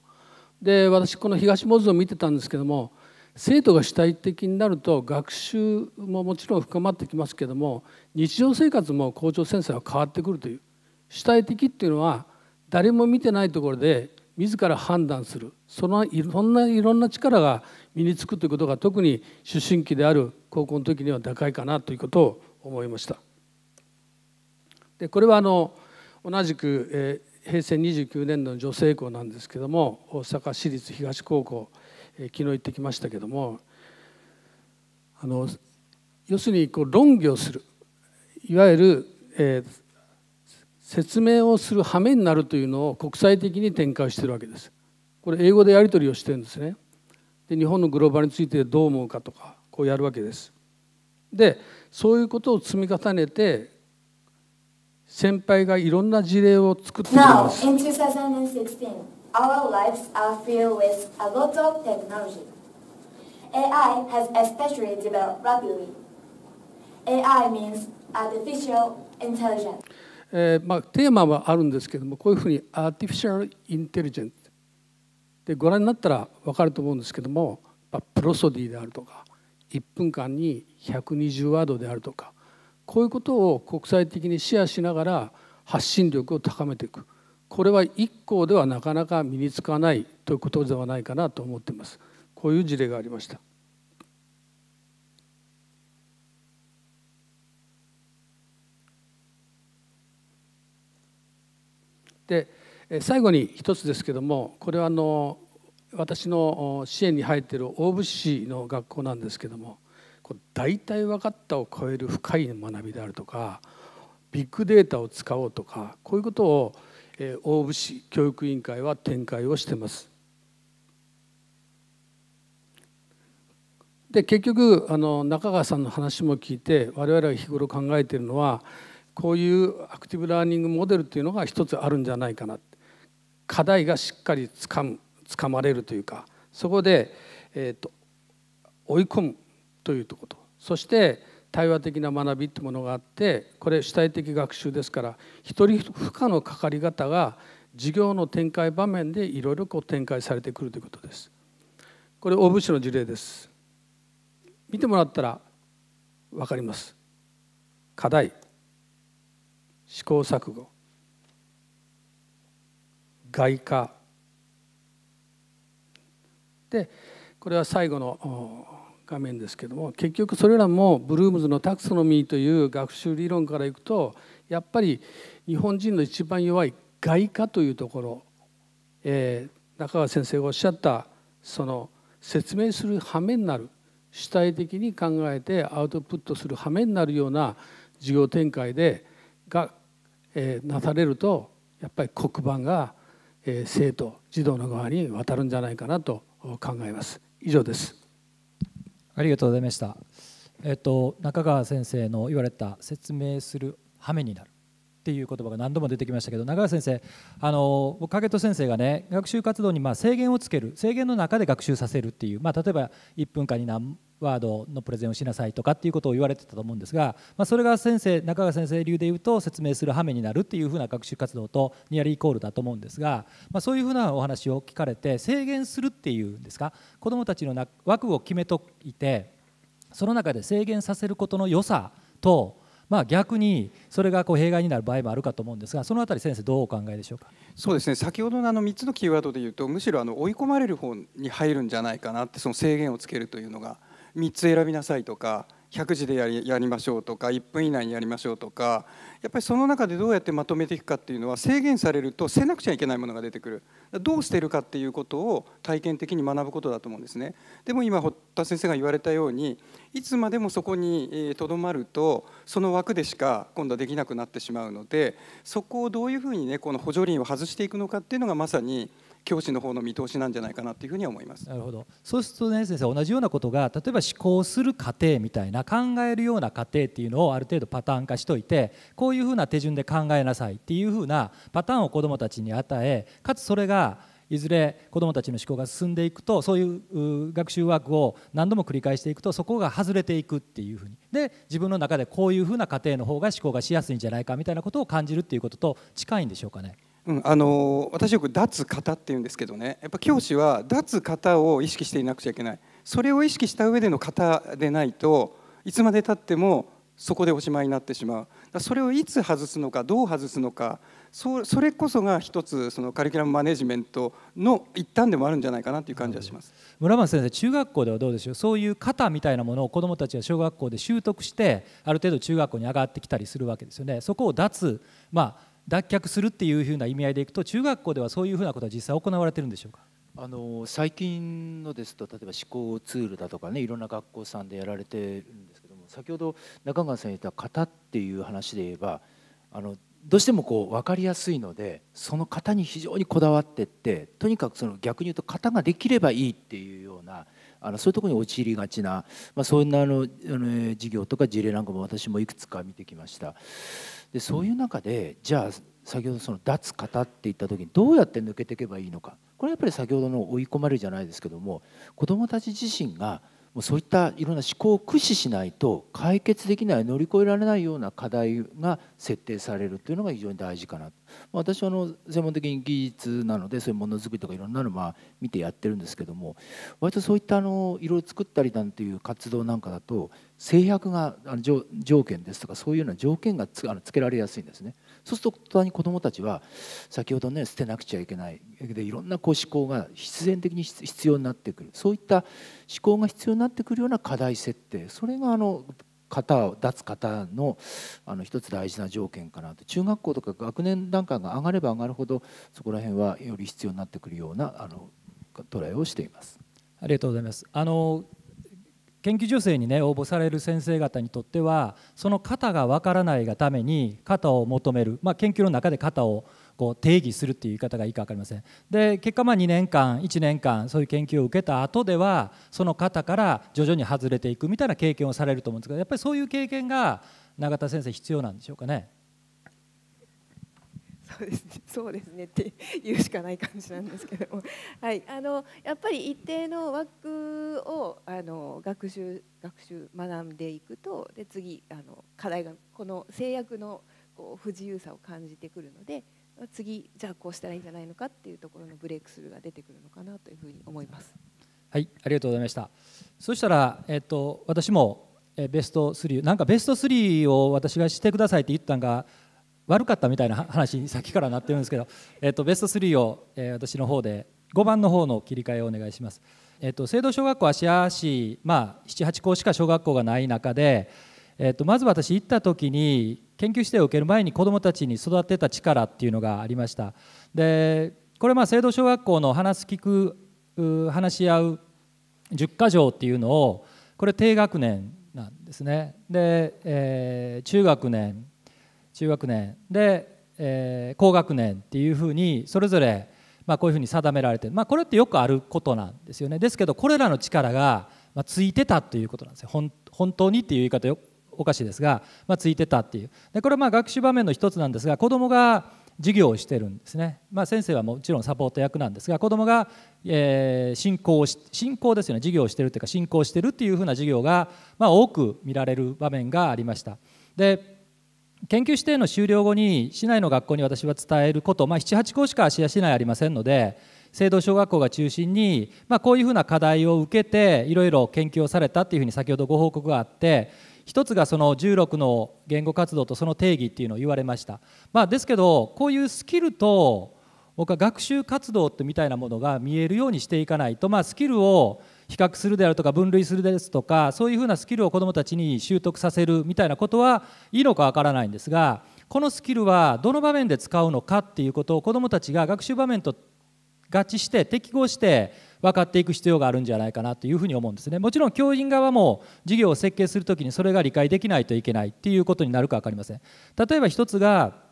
Speaker 6: で私この東モズを見てたんですけども生徒が主体的になると学習ももちろん深まってきますけども日常生活も校長先生は変わってくるという主体的っていうのは誰も見てないところで自ら判断するそのいろんないろんな力が身につくということが特に出身期である高校の時には高いかなということを思いました。でこれはあの同じく、え平成29年度の女性校なんですけども大阪市立東高校、え昨日行ってきましたけどもあの要するにこう論議をするいわゆる、えー、説明をする羽目になるというのを国際的に展開しているわけです。これ英語でやり取りをしてるんですね。で日本のグローバルについてどう思うかとかこうやるわけです。でそういうことを積み重ねて先輩がいろんな事例を作っています。Now, in
Speaker 5: 2016, our lives are filled with a lot of technology. AI has especially
Speaker 1: developed rapidly. AI means artificial intelligence.
Speaker 6: えーまあ、テーマはあるんですけれどもこういうふうにアーティフィシャルインテリジェントでご覧になったら分かると思うんですけども、まあ、プロソディであるとか1分間に120ワードであるとかこういうことを国際的にシェアしながら発信力を高めていくこれは一校ではなかなか身につかないということではないかなと思っていますこういう事例がありましたで最後に一つですけどもこれはあの私の支援に入っている大府市の学校なんですけども大体分かったを超える深い学びであるとかビッグデータを使おうとかこういうことを大府市教育委員会は展開をしてます。で結局あの中川さんの話も聞いて我々が日頃考えているのはこういうアクティブラーニングモデルというのが一つあるんじゃないかな課題がしっかりつかむつかまれるというかそこで、えーと追い込むというとことそして対話的な学びというものがあってこれ主体的学習ですから一人負荷のかかり方が授業の展開場面でいろいろこう展開されてくるということです。これ大府市の事例です。見てもらったらわかります。課題試行錯誤外貨でこれは最後の画面ですけども結局それらもブルームズのタクソノミーという学習理論からいくとやっぱり日本人の一番弱い外貨というところ、えー、中川先生がおっしゃったその説明する羽目になる主体的に考えてアウトプットする羽目になるような事業展開でが、えー、なされるとやっぱり黒板が、えー、生徒児童の側に渡るんじゃないかなと考えます。以上です
Speaker 2: ありがとうございました。えっと、中川先生の言われた説明する羽目になるっていう言葉が何度も出てきましたけど永川先生あの僕影戸先生がね学習活動にま制限をつける制限の中で学習させるっていう、まあ、例えば1分間に何ワードのプレゼンをしなさいとかっていうことを言われてたと思うんですが、まあ、それが先生中川先生流で言うと説明する羽目になるっていうふうな学習活動とニアリーイコールだと思うんですが、まあ、そういうふうなお話を聞かれて制限するっていうんですか子どもたちの枠を決めといてその中で制限させることの良さとまあ、逆にそれがこう弊害になる場合もあるかと思うんですがそのあたり先生どうお考えでしょうか
Speaker 3: そうですね先ほどのあの3つのキーワードでいうとむしろあの追い込まれる方に入るんじゃないかなってその制限をつけるというのが3つ選びなさいとか100字でやりやりましょうとか1分以内にやりましょうとかやっぱりその中でどうやってまとめていくかっていうのは制限されるとせなくちゃいけないものが出てくるどうしてるかっていうことを体験的に学ぶことだと思うんですね。でも今堀田先生が言われたようにいつまでもそこにとどまるとその枠でしか今度はできなくなってしまうのでそこをどういうふうにねこの補助輪を外していくのかっていうのがまさに教師の方の見通しなんじゃないかなというふうに思いますなるほど
Speaker 2: そうするとね先生同じようなことが例えば思考する過程みたいな考えるような過程っていうのをある程度パターン化しといてこういうふうな手順で考えなさいっていうふうなパターンを子どもたちに与えかつそれがいずれ子どもたちの思考が進んでいくとそういう学習ワークを何度も繰り返していくとそこが外れていくっていうふうにで自分の中でこういうふうな過程の方が思考がしやすいんじゃないかみたいなことを感
Speaker 3: じるっていうことと近いんでしょうかね。うん、あの私よく脱型って言うんですけどねやっぱ教師は脱型を意識していなくちゃいけないそれを意識した上での型でないといつまでたってもそこでおしまいになってしまうそれをいつ外すのかどう外すのかそそれこそが一つそのカリキュラムマネジメントの一端でもあるんじゃないかなという感じがします、
Speaker 2: 村松先生中学校ではどうでしょうそういう型みたいなものを子どもたちは小学校で習得してある程度中学校に上がってきたりするわけですよねそこを脱まあ脱却するっていうふうな意味合いでいくと中学校ではそういうふうなことは実際行われてるんでしょうか
Speaker 4: あの最近のですと例えば思考ツールだとかねいろんな学校さんでやられてるんですけども先ほど中川さん言った型っていう話で言えばあのどうしてもこう分かりやすいのでその型に非常にこだわってってとにかくその逆に言うと型ができればいいっていうようなあのそういうところに陥りがちな、まあ、そんなあのあの事業とか事例なんかも私もいくつか見てきました。でそういう中でじゃあ先ほどその脱型っていった時にどうやって抜けていけばいいのかこれやっぱり先ほどの追い込まれるじゃないですけども子どもたち自身がもうそういったいろんな思考を駆使しないと解決できない乗り越えられないような課題が設定されるというのが非常に大事かな私はあの専門的に技術なのでそういうものづくりとかいろんなのまあ見てやってるんですけども割とそういったあのいろいろ作ったりなんていう活動なんかだと制約が条件ですとかそういうような条件がつあのつけられやすいんですね。そうすると途端に子どもたちは先ほどね捨てなくちゃいけないでいろんなこう思考が必然的に必要になってくるそういった思考が必要になってくるような課題設定それがあの型脱型のあの一つ大事な条件かなと中学校とか学年段階が上がれば上がるほどそこら辺はより必要になってくるようなあの捉えをしています。
Speaker 2: ありがとうございます。あの研究助成にね応募される先生方にとってはその型がわからないがために型を求める、まあ、研究の中で型をこう定義するっていう言い方がいいか分かりませんで結果まあ2年間1年間そういう研究を受けた後ではその型から徐々に外れていくみたいな経験をされると思うんですけどやっぱりそういう経験が永田先生必要なんでしょうかね。
Speaker 5: そうですねそうですねって言うしかない感じなんですけども、[LAUGHS] はい、あのやっぱり一定の枠をあの学習学習学んでいくとで次あの課題がこの制約のこう不自由さを感じてくるので次じゃあこうしたらいいんじゃないのかっていうところのブレイクスルーが出てくるのかなというふうに思います。
Speaker 2: はい、ありがとうございました。そしたら、えっと、私もベスト3なんかベスト3を私がしてくださいって言ったんが悪かったみたいな話に先からなってるんですけど、えー、とベスト3を、え私の方で5番の方の切り替えをお願いします。えー、と聖堂小学校芦屋市、まあ、78校しか小学校がない中で、えー、とまず私行った時に研究指定を受ける前に子どもたちに育てた力っていうのがありましたでこれまあ聖堂小学校の話聞く話し合う10か条っていうのをこれ低学年なんですねで、えー、中学年中学年で、えー、高学年っていうふうにそれぞれ、まあ、こういうふうに定められてまあ、これってよくあることなんですよねですけどこれらの力が、まあ、ついてたっていうことなんですよ本当にっていう言い方よおかしいですが、まあ、ついてたっていうでこれはまあ学習場面の一つなんですが子どもが授業をしてるんですね、まあ、先生はもちろんサポート役なんですが子どもが、えー、進行をし進行ですよね授業をしてるっていうか進行してるっていうふうな授業が、まあ、多く見られる場面がありましたで研究指定の終了後に市内の学校に私は伝えること、まあ、78校しか芦屋市内ありませんので聖堂小学校が中心に、まあ、こういうふうな課題を受けていろいろ研究をされたっていうふうに先ほどご報告があって一つがその16の言語活動とその定義っていうのを言われました、まあ、ですけどこういうスキルと僕は学習活動ってみたいなものが見えるようにしていかないと、まあ、スキルを比較するであるとか分類するですとかそういうふうなスキルを子どもたちに習得させるみたいなことはいいのかわからないんですがこのスキルはどの場面で使うのかっていうことを子どもたちが学習場面と合致して適合して分かっていく必要があるんじゃないかなというふに思うんですねもちろん教員側も授業を設計する時にそれが理解できないといけないっていうことになるか分かりません例えば一つが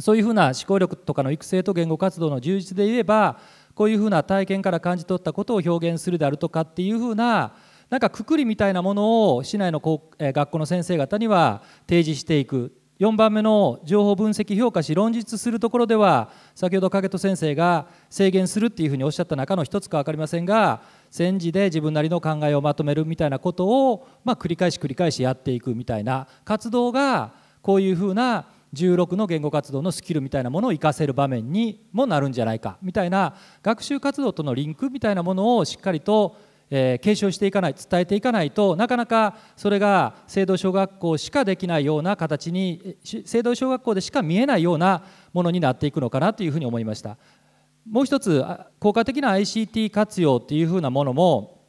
Speaker 2: そういうふうな思考力とかの育成と言語活動の充実で言えばこういうふうな体験から感じ取ったことを表現するであるとかっていうふうななんかくくりみたいなものを市内の学校の先生方には提示していく4番目の情報分析評価し論述するところでは先ほど影人先生が制限するっていうふうにおっしゃった中の一つか分かりませんが戦時で自分なりの考えをまとめるみたいなことを、ま繰り返し繰り返しやっていくみたいな活動がこういうふうな16の言語活動のスキルみたいなものを活かせる場面にもなるんじゃないかみたいな学習活動とのリンクみたいなものをしっかりと、えー、継承していかない伝えていかないとなかなかそれが制度小学校しかできないような形に制度小学校でしか見えないようなものになっていくのかなというふうに思いました。もう一つ効果的な ICT 活用っていうふうなものも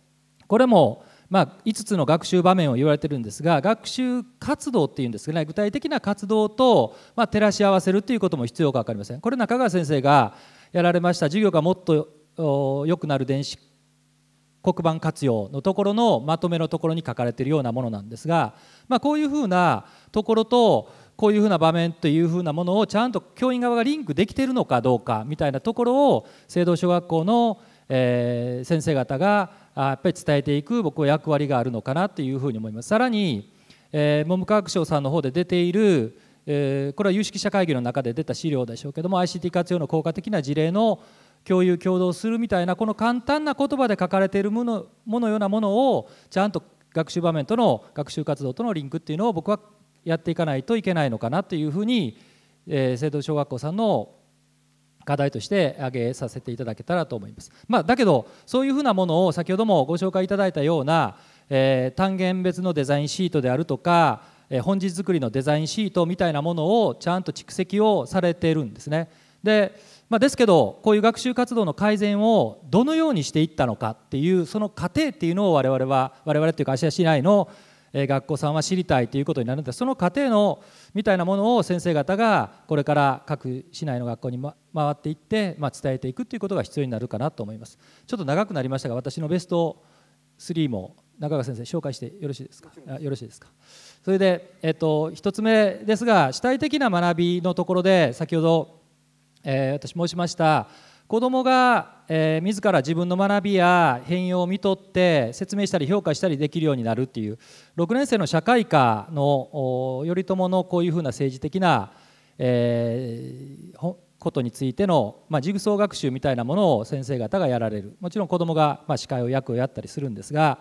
Speaker 2: これもまあ、5つの学習場面を言われてるんですが学習活動っていうんですかね具体的な活動と、まあ、照らし合わせるということも必要か分かりませんこれ中川先生がやられました授業がもっと良くなる電子黒板活用のところのまとめのところに書かれているようなものなんですが、まあ、こういうふうなところとこういうふうな場面というふうなものをちゃんと教員側がリンクできているのかどうかみたいなところを聖堂小学校のえー、先生方がやっぱり伝えていく僕は役割があるのかなというふうに思いますさらに、えー、文部科学省さんの方で出ている、えー、これは有識者会議の中で出た資料でしょうけども ICT 活用の効果的な事例の共有共同するみたいなこの簡単な言葉で書かれているものものようなものをちゃんと学習場面との学習活動とのリンクっていうのを僕はやっていかないといけないのかなというふうに、えー、制度小学校さんの課題として挙げさせていただけたらと思います。まあ、だけどそういうふうなものを先ほどもご紹介いただいたような、えー、単元別のデザインシートであるとか、えー、本日作りのデザインシートみたいなものをちゃんと蓄積をされているんですね。でまあ、ですけどこういう学習活動の改善をどのようにしていったのかっていうその過程っていうのを我々は我々っていうか芦屋市内のえ学校さんは知りたいということになるのでその過程のみたいなものを先生方がこれから各市内の学校に、回っていって、まあ、伝えていくということが必要になるかなと思いますちょっと長くなりましたが私のベスト3も中川先生紹介してよろしいですかよろしいですかそれで、えっと、1つ目ですが主体的な学びのところで先ほど、えー、私申しました子どもが、えー、自ら自分の学びや変容を見とって説明したり評価したりできるようになるっていう6年生の社会科の頼朝のこういうふうな政治的な、えー、ことについての、まあ、ジグソー学習みたいなものを先生方がやられるもちろん子どもが、まあ、司会を役をやったりするんですが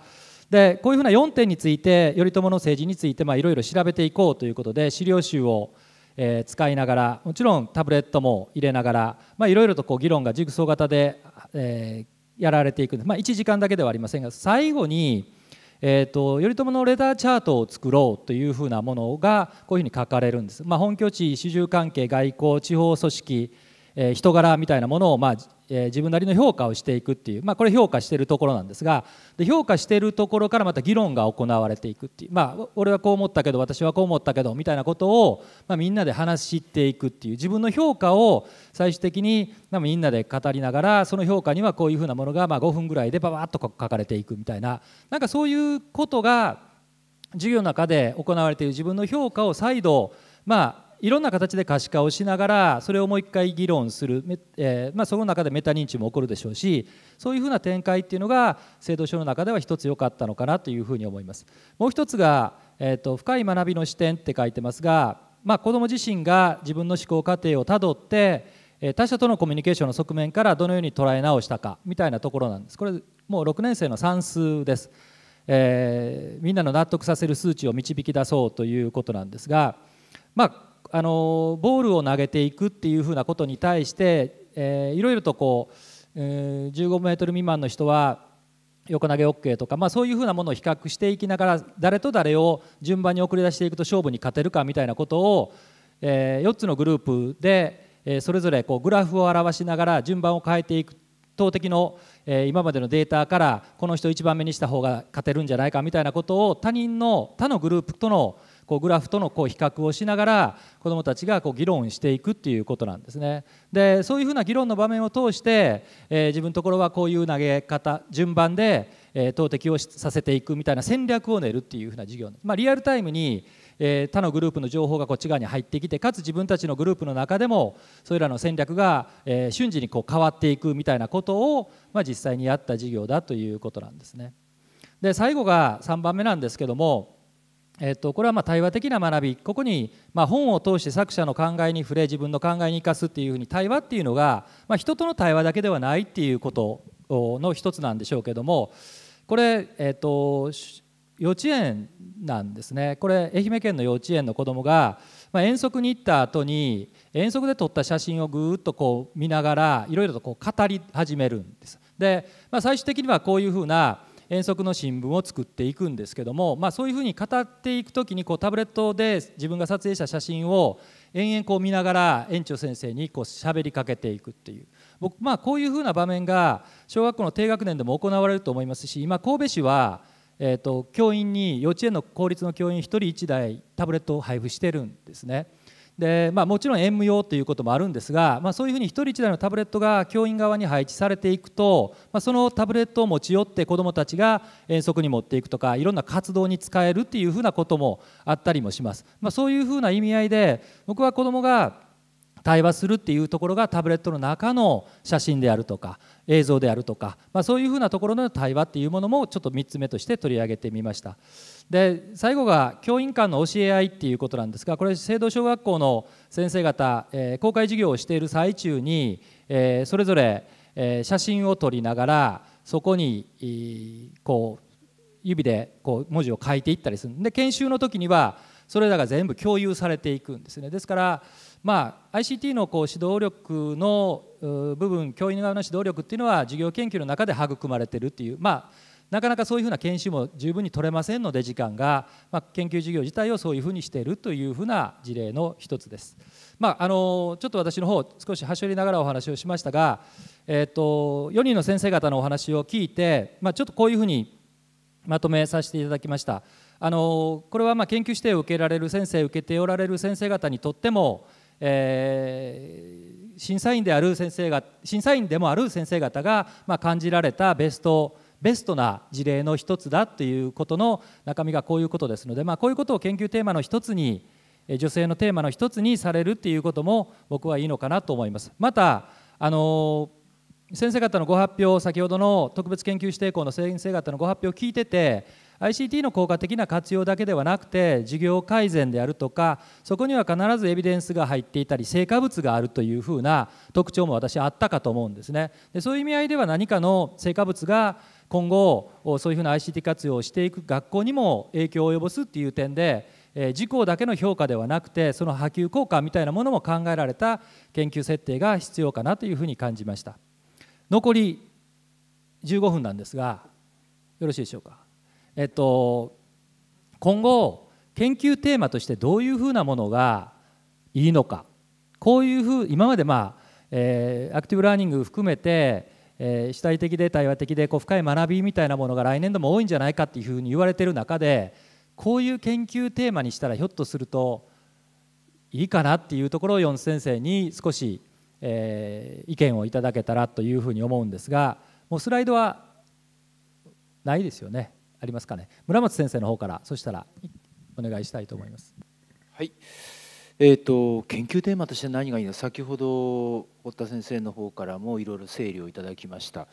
Speaker 2: でこういうふうな4点について頼朝の政治についていろいろ調べていこうということで資料集をえー、使いながらもちろんタブレットも入れながらいろいろとこう議論がジグソー型で、えー、やられていく、まあ、1時間だけではありませんが最後に、えーと、頼朝のレダーチャートを作ろうというふうなものがこういうふうに書かれるんです。まあ、本拠地主従関係外交地方組織え人柄みたいなものを、まあえー、自分なりの評価をしていくっていう、まあ、これ評価しているところなんですがで評価しているところからまた議論が行われていくっていう、まあ、俺はこう思ったけど私はこう思ったけどみたいなことを、まあ、みんなで話していくっていう自分の評価を最終的にみんなで語りながらその評価にはこういうふうなものがまあ5分ぐらいでばばっと書かれていくみたいななんかそういうことが授業の中で行われている自分の評価を再度まいろんな形で可視化をしながらそれをもう一回議論する、えー、まあ、その中でメタ認知も起こるでしょうしそういうふうな展開っていうのが制度書の中では一つ良かったのかなというふうに思います。もう一つが、えーと、深い学びの視点って書いてますが、まあ、子ども自身が自分の思考過程をたどって他者とのコミュニケーションの側面からどのように捉え直したかみたいなところなんです。これもう6年生の算数です、えー、みんなの納得させる数値を導き出そうということなんですが、まあ、あのボールを投げていくっていうふうなことに対して、えー、いろいろとこう、えー、15メートル未満の人は横投げ OK とか、まあ、そういうふうなものを比較していきながら誰と誰を順番に送り出していくと勝負に勝てるかみたいなことを、えー、4つのグループで、えー、それぞれこうグラフを表しながら順番を変えていく投擲の、えー、今までのデータからこの人1番目にした方が勝てるんじゃないかみたいなことを他人の他のグループとの、こうグラフとのこう比較をしながら子どもたちがこう議論していくっていうことなんですね。でそういうふうな議論の場面を通して、えー、自分のところはこういう投げ方順番で、えー、投擲をさせていくみたいな戦略を練るっていうふうな授業まあ、リアルタイムにえ他のグループの情報がこっち側に入ってきてかつ自分たちのグループの中でもそれらの戦略が、え瞬時にこう変わっていくみたいなことを、ま実際にやった授業だということなんですね。で最後が3番目なんですけどもえっと、これはま対話的な学びここにま本を通して作者の考えに触れ自分の考えに生かすっていうふうに対話っていうのが、ま人との対話だけではないっていうことの一つなんでしょうけどもこれ、えっと、幼稚園なんですねこれ愛媛県の幼稚園の子どもが、ま遠足に行った後に遠足で撮った写真をぐーっとこう見ながらいろいろとこう語り始めるんです。でまあ、最終的にはこういうふうな遠足の新聞を作っていくんですけども、まあ、そういうふうに語っていく時にこうタブレットで自分が撮影した写真を延々こう見ながら園長先生にこう喋りかけていくっていう僕、まあ、こういうふうな場面が小学校の低学年でも行われると思いますし今神戸市は、えーと、と教員に幼稚園の公立の教員1人1台タブレットを配布してるんですね。で、まあ、もちろん縁無用ということもあるんですが、まあ、そういうふうに1人1台のタブレットが教員側に配置されていくと、まあ、そのタブレットを持ち寄って子どもたちが遠足に持っていくとかいろんな活動に使えるっていうふうなこともあったりもします。まそういうふうな意味合いで僕は子どが対話するっていうところがタブレットの中の写真であるとか映像であるとか、まあ、そういうふうなところの対話っていうものもちょっと3つ目として取り上げてみましたで最後が教員間の教え合いっていうことなんですがこれ制度小学校の先生方、えー、公開授業をしている最中に、えー、それぞれ、えー、写真を撮りながらそこにこう指でこう文字を書いていったりするで研修の時にはそれらが全部共有されていくんですねですからまあ、ICT のこう指導力の部分教員側の指導力っていうのは授業研究の中で育まれてるっていう、まあ、なかなかそういうふうな研修も十分に取れませんので時間が、まあ、研究事業自体をそういうふうにしているというふうな事例の一つです。まあ、あのちょっと私の方少し端折りながらお話をしましたが、えーと、4人の先生方のお話を聞いて、まあ、ちょっとこういうふうにまとめさせていただきました。あのこれはま研究指定を受けられる先生受けておられる先生方にとってもえー、審査員である先生が審査員でもある先生方が、まあ、感じられたベストベストな事例の一つだということの中身がこういうことですので、まあ、こういうことを研究テーマの一つに女性のテーマの一つにされるっていうことも僕はいいのかなと思います。またあの先生方のご発表先ほどの特別研究指定校の先生方のご発表を聞いてて ICT の効果的な活用だけではなくて事業改善であるとかそこには必ずエビデンスが入っていたり成果物があるというふうな特徴も私あったかと思うんですねでそういう意味合いでは何かの成果物が今後そういうふうな ICT 活用をしていく学校にも影響を及ぼすっていう点で事項だけの評価ではなくてその波及効果みたいなものも考えられた研究設定が必要かなというふうに感じました残り15分なんですがよろしいでしょうかえっと、今後研究テーマとしてどういうふうなものがいいのかこういうふう今まで、まあえー、アクティブラーニング含めて、えー、主体的で対話的でこう深い学びみたいなものが来年度も多いんじゃないかっていうふうに言われてる中でこういう研究テーマにしたらひょっとするといいかなっていうところを四先生に少し、えー、意見をいただけたらというふうに思うんですがもうスライドはないですよね。ありますかね村松先生の方からそしたらお願いしたいと思います。
Speaker 4: はいえーと、研究テーマとして何がいいの先ほど堀田先生の方からもいろいろ整理をいただきました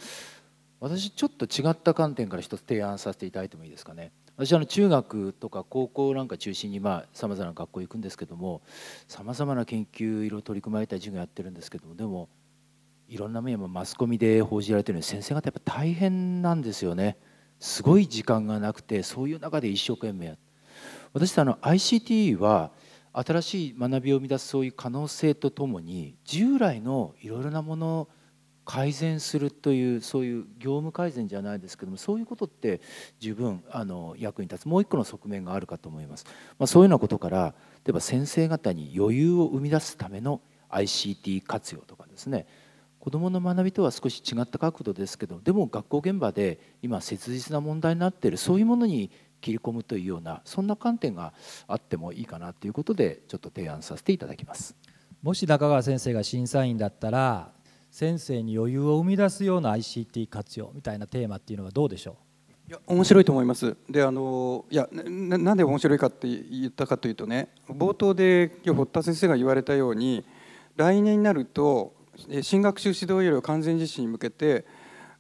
Speaker 4: 私ちょっと違った観点から一つ提案させていただいてもいいですかね私あの中学とか高校なんか中心にさまざ、まな学校行くんですけどもさまざまな研究いろいろ取り組まれた授業やってるんですけどもでもいろんな面もマスコミで報じられてるように先生方やっぱ大変なんですよね。すごい時間がなくてそういう中で一生懸命やって私あの ICT は新しい学びを生み出すそういう可能性とともに従来のいろいろなものを改善するというそういう業務改善じゃないですけどもそういうことって十分あの役に立つもう一個の側面があるかと思います、まあ、そういうようなことから例えば先生方に余裕を生み出すための ICT 活用とかですね子どもの学びとは少し違った角度ですけどでも学校現場で今切実な問題になっているそういうものに切り込むというようなそんな観点があってもいいかなということでちょっと提案させていただきますもし中川
Speaker 2: 先生が審査員だったら先生に余裕を生み出すような ICT 活用みたいなテーマっていうのはどうでしょ
Speaker 3: ういや面白いと思います。であのいやなんで面白いかって言ったかというとね冒頭で今日堀田先生が言われたように来年になると新学習指導要領完全実施に向けて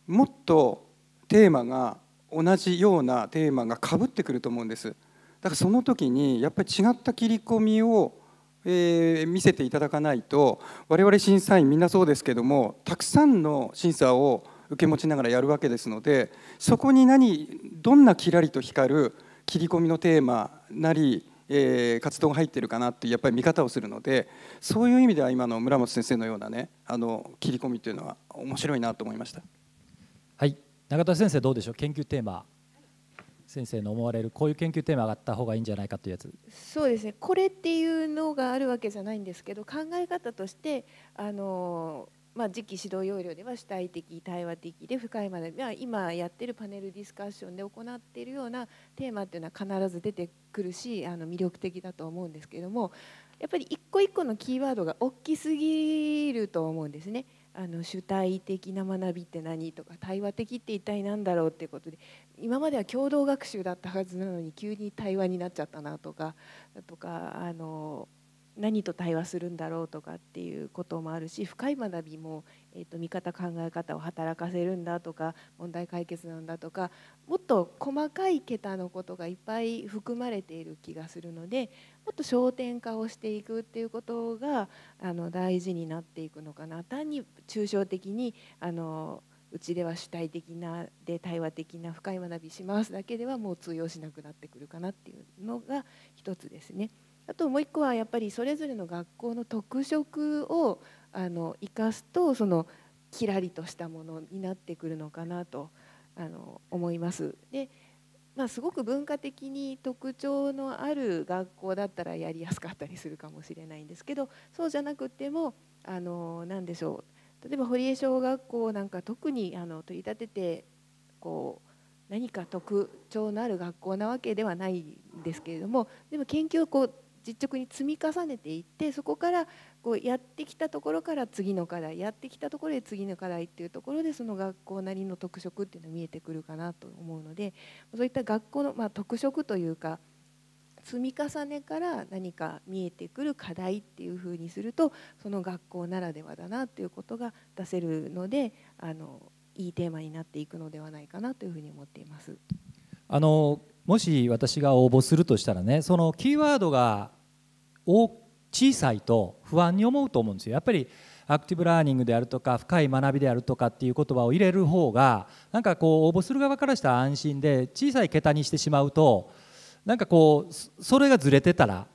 Speaker 3: もっとテーマが同じようなテーマがかぶってくると思うんですだからその時にやっぱり違った切り込みを、えー、見せていただかないと我々審査員みんなそうですけどもたくさんの審査を受け持ちながらやるわけですのでそこに何どんなキラリと光る切り込みのテーマなりえー、活動が入ってるかなっていうやっぱり見方をするのでそういう意味では今の村本先生のようなねあの切り込みというのは面白いなと思いました。
Speaker 2: はい永田先生どうでしょう研究テーマ先生の思われるこういう研究テーマがあった方がいいんじゃないかというやつ
Speaker 5: そうですねこれっていうのがあるわけじゃないんですけど考え方としてあのまあ、次期指導要領では主体的対話的で深いまで、まあ、今やってるパネルディスカッションで行っているようなテーマっていうのは必ず出てくるしあの魅力的だと思うんですけれどもやっぱり一個一個のキーワードが大きすぎると思うんですね。あの主体的な学びって何とか対話的って一体何だろうっていうことで今までは共同学習だったはずなのに急に対話になっちゃったなとかだとかあの何と対話するんだろうとかっていうこともあるし深い学びも、えーと、見方考え方を働かせるんだとか問題解決なんだとかもっと細かい桁のことがいっぱい含まれている気がするのでもっと焦点化をしていくっていうことがあの大事になっていくのかな単に抽象的にあのうちでは主体的なで対話的な深い学びしますだけではもう通用しなくなってくるかなっていうのが一つですね。あともう一個はやっぱりそれぞれの学校の特色をあの生かすとそのキラリとしたものになってくるのかなとあの思います。でまあ、すごく文化的に特徴のある学校だったらやりやすかったりするかもしれないんですけどそうじゃなくてもあの何でしょう例えば堀江小学校なんか特にあの取り立ててこう何か特徴のある学校なわけではないんですけれどもでも研究をこう実直に積み重ねていってそこからこうやってきたところから次の課題やってきたところで次の課題っていうところでその学校なりの特色っていうのが見えてくるかなと思うのでそういった学校の、まあ、特色というか積み重ねから何か見えてくる課題っていうふうにするとその学校ならではだなっていうことが出せるのであのいいテーマになっていくのではないかなというふうに思っています。
Speaker 2: あのもし私が応募するとしたらねそのキーワードが小さいと不安に思うと思うんですよ。やっぱりアクティブラーニングであるとか深い学びであるとかっていう言葉を入れる方がなんかこう応募する側からしたら安心で小さい桁にしてしまうとなんかこうそれがずれてたら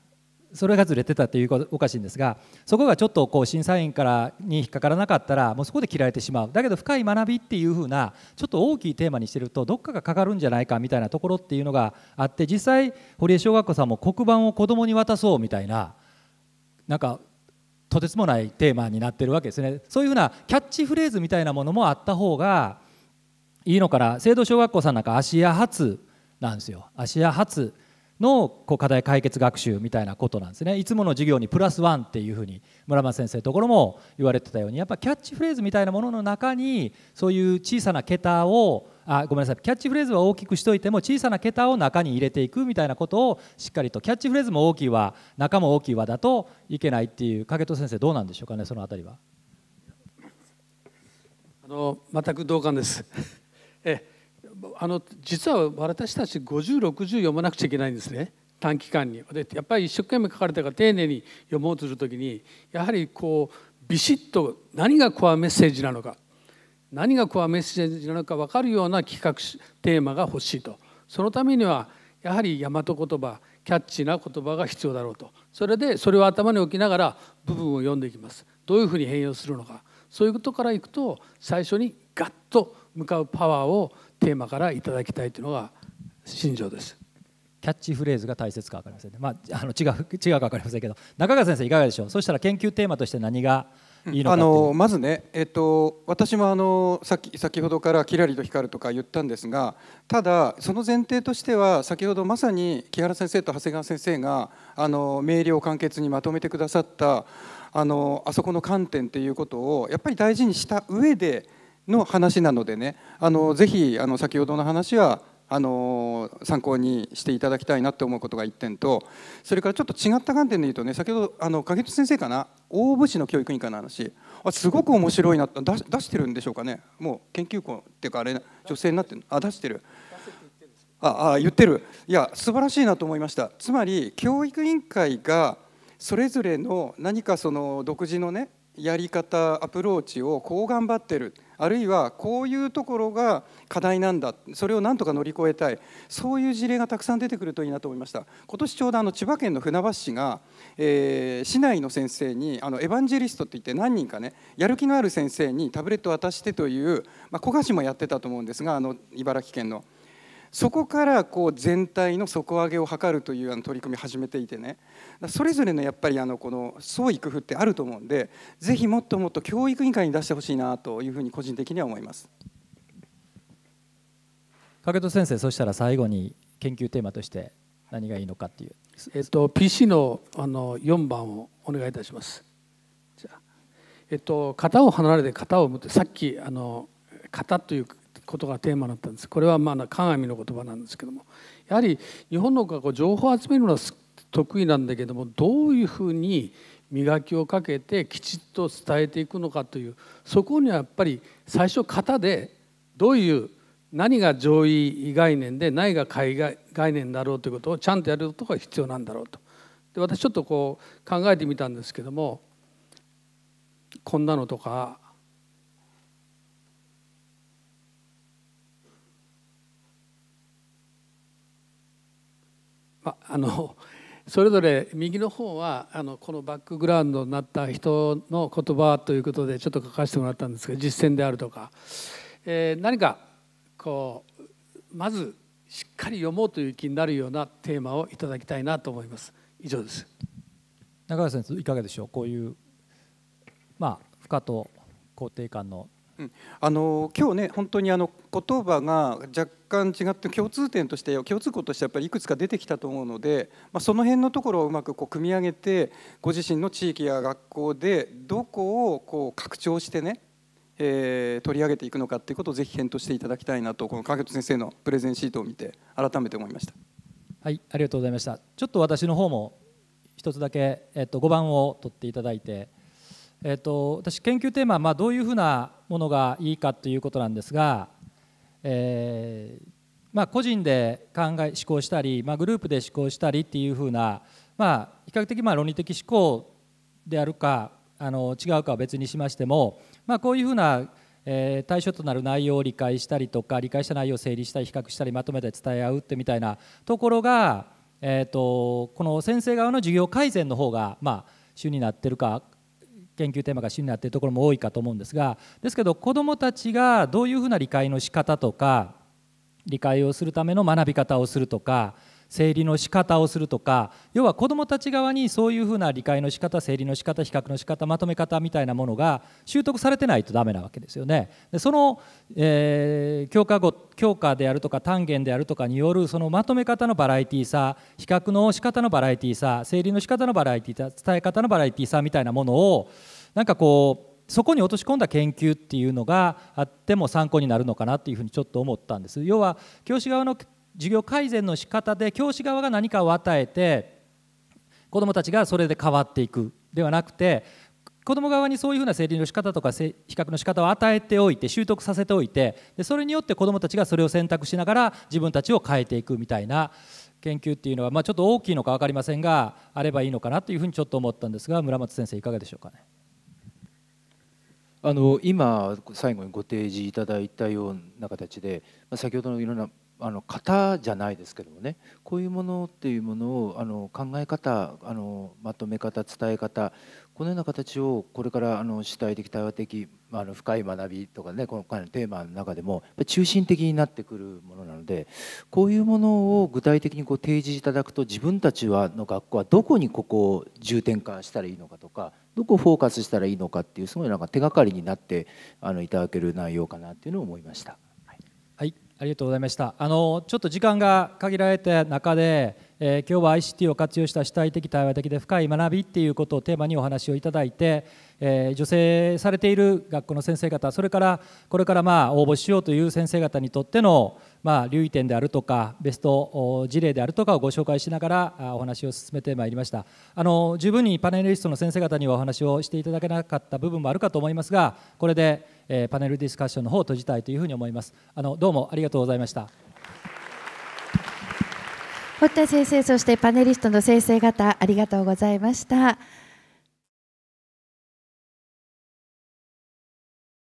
Speaker 2: それがずれてたっていうことおかしいんですがそこがちょっとこう審査員からに引っかからなかったらもうそこで切られてしまうだけど深い学びっていうふうなちょっと大きいテーマにしてるとどっかがかかるんじゃないかみたいなところっていうのがあって実際堀江小学校さんも黒板を子供に渡そうみたいななんかとてつもないテーマになってるわけですねそういうふうなキャッチフレーズみたいなものもあった方がいいのかな聖堂小学校さんなんか芦屋発なんですよ芦屋発のこう課題解決学習みたいなことなんですねいつもの授業にプラスワンっていうふうに村松先生のところも言われてたようにやっぱキャッチフレーズみたいなものの中にそういう小さな桁をあごめんなさいキャッチフレーズは大きくしといても小さな桁を中に入れていくみたいなことをしっかりとキャッチフレーズも大きいわ中も大きいわだといけないっていう影戸先生どうなんでしょうかねそ
Speaker 6: の辺りは。あの全く同感です。[LAUGHS] えあの実は私たち5060読まなくちゃいけないんですね短期間に。でやっぱり一生懸命書かれたから丁寧に読もうとする時にやはりこうビシッと何がコアメッセージなのか何がコアメッセージなのか分かるような企画テーマが欲しいとそのためにはやはり大和言葉キャッチな言葉が必要だろうとそれでそれを頭に置きながら部分を読んでいきますどういうふうに変容するのかそういうことからいくと最初にガッと向かうパワーをテーマからいただきたいというのが信条ですキャッチフレーズが大切
Speaker 2: か分かりませんね、まあ、あの違う [LAUGHS] 違うか分かりませんけど中川先生いかがでしょうそしたら研究テーマとして何が
Speaker 3: いいのかあのまずね、えっと、私もあのさっき先ほどから「きらりと光る」とか言ったんですがただその前提としては先ほどまさに木原先生と長谷川先生があの明瞭簡潔にまとめてくださったあのあそこの観点っていうことをやっぱり大事にした上での話なのでねあのぜひあの先ほどの話はあの参考にしていただきたいなと思うことが1点とそれからちょっと違った観点で言うとね先ほどあの影先生かな大府市の教育委員会の話あすごく面白いな出出してるんでしょうかねもう研究校っていうかあれ女性になってあ出してる。ああ言ってるいや素晴らしいなと思いましたつまり教育委員会がそれぞれの何かその独自のねやり方アプローチをこう頑張ってるあるいはこういうところが課題なんだそれをなんとか乗り越えたいそういう事例がたくさん出てくるといいなと思いました今年ちょうどあの千葉県の船橋市が、えー、市内の先生にあのエヴァンジェリストっていって何人かねやる気のある先生にタブレット渡してという、まあ、小菓子もやってたと思うんですがあの茨城県の。そこからこう全体の底上げを図るというあの取り組み始めていてねそれぞれのやっぱりあのこの創意工夫ってあると思うんでぜひもっともっと教育委員会に出してほしいなというふうに個人的には思います。
Speaker 2: 掛戸先生そしたら最後に研究テーマとして何がいいのかっていう、
Speaker 6: えっと、PC のあの4番をお願いいたしますえっと、型を離れて型を向ってさっきあの型ということがテーマだったんですこれはまあ鏡の言葉なんですけどもやはり日本の方が情報を集めるのは得意なんだけどもどういうふうに磨きをかけてきちっと伝えていくのかというそこにはやっぱり最初型でどういう何が上位概念で何が下位概念だろうということをちゃんとやることが必要なんだろうと。で私ちょっとこう考えてみたんですけどもこんなのとかまあのそれぞれ右の方はあのこのバックグラウンドになった人の言葉ということでちょっと書かせてもらったんですが実践であるとか、えー、何かこうまずしっかり読もうという気になるようなテーマをいただきたいなと思います。以上です
Speaker 3: 中川先生いかがでしょうこういうまあ負荷と肯定感のあの今日ね本当にあの言葉が若干違って共通点として共通項としてやっぱりいくつか出てきたと思うので、まあ、その辺のところをうまくこう組み上げてご自身の地域や学校でどこをこう拡張してね、えー、取り上げていくのかっていうことをぜひ検討していただきたいなとこの川口先生のプレゼンシートを見て改めて思いました。
Speaker 2: はいありがとうございましたちょっと私の方も一つだけ、えっと、5番を取っていただいて、えっと、私研究テーマ、まあ、どういうふうなものがいいかということなんですが、えー、まあ、個人で考え思考したり、まあ、グループで思考したりっていうふうな、まあ、比較的ま論理的思考であるかあの違うかは別にしましても、まこういうふうな、えー、対象となる内容を理解したりとか理解した内容を整理したり比較したりまとめて伝え合うってみたいなところが、えーとこの先生側の授業改善の方が、まあ、主になってるか研究テーマが主になっているところも多いかと思うんですがですけど子どもたちがどういうふうな理解の仕方とか理解をするための学び方をするとか整理の仕方をするとか要は子どもたち側にそういうふうな理解の仕方整理の仕方比較の仕方まとめ方みたいなものが習得されてないとダメなわけですよね。でその、えー、教科語教科であるとか単元であるとかによるそのまとめ方のバラエティーさ比較の仕方のバラエティーさ整理の仕方のバラエティーさ伝え方のバラエティーさみたいなものをなんかこうそこに落とし込んだ研究っていうのがあっても参考になるのかなっていうふうにちょっと思ったんです要は教師側の授業改善の仕方で教師側が何かを与えて子どもたちがそれで変わっていくではなくて子ども側にそういうふうな整理の仕方とか比較の仕方を与えておいて習得させておいてでそれによって子どもたちがそれを選択しながら自分たちを変えていくみたいな研究っていうのは、まあ、ちょっと大きいのか分かりませんがあればいいのかなというふうにちょっと思ったんですが村松先生いかがでしょうかね。
Speaker 4: あの今最後にご提示いただいたような形で先ほどのいろんなあの型じゃないですけどもねこういうものっていうものをあの考え方あのまとめ方伝え方このような形をこれからあの主体的対話的あの深い学びとかね今回のテーマの中でも中心的になってくるものなのでこういうものを具体的にう提示いただくと自分たちはの学校はどこにここを重点化したらいいのかとかどこをフォーカスしたらいいのかっていうすごいなんか手がかりになってあのいただける内容かなっていうのを思いました。ありがとうございました
Speaker 2: あのちょっと時間が限られた中で、えー、今日は ICT を活用した主体的対話的で深い学びっていうことをテーマにお話をいただいて、えー、助成されている学校の先生方それからこれからまあ応募しようという先生方にとってのまあ、留意点であるとかベスト事例であるとかをご紹介しながらお話を進めてまいりましたあの十分にパネリストの先生方にはお話をしていただけなかった部分もあるかと思いますがこれで、えー、パネルディスカッションの方を閉じたいというふうに思いますあのどうもありがとうございました
Speaker 1: 堀田先生そしてパネリストの先生方ありがとうございました。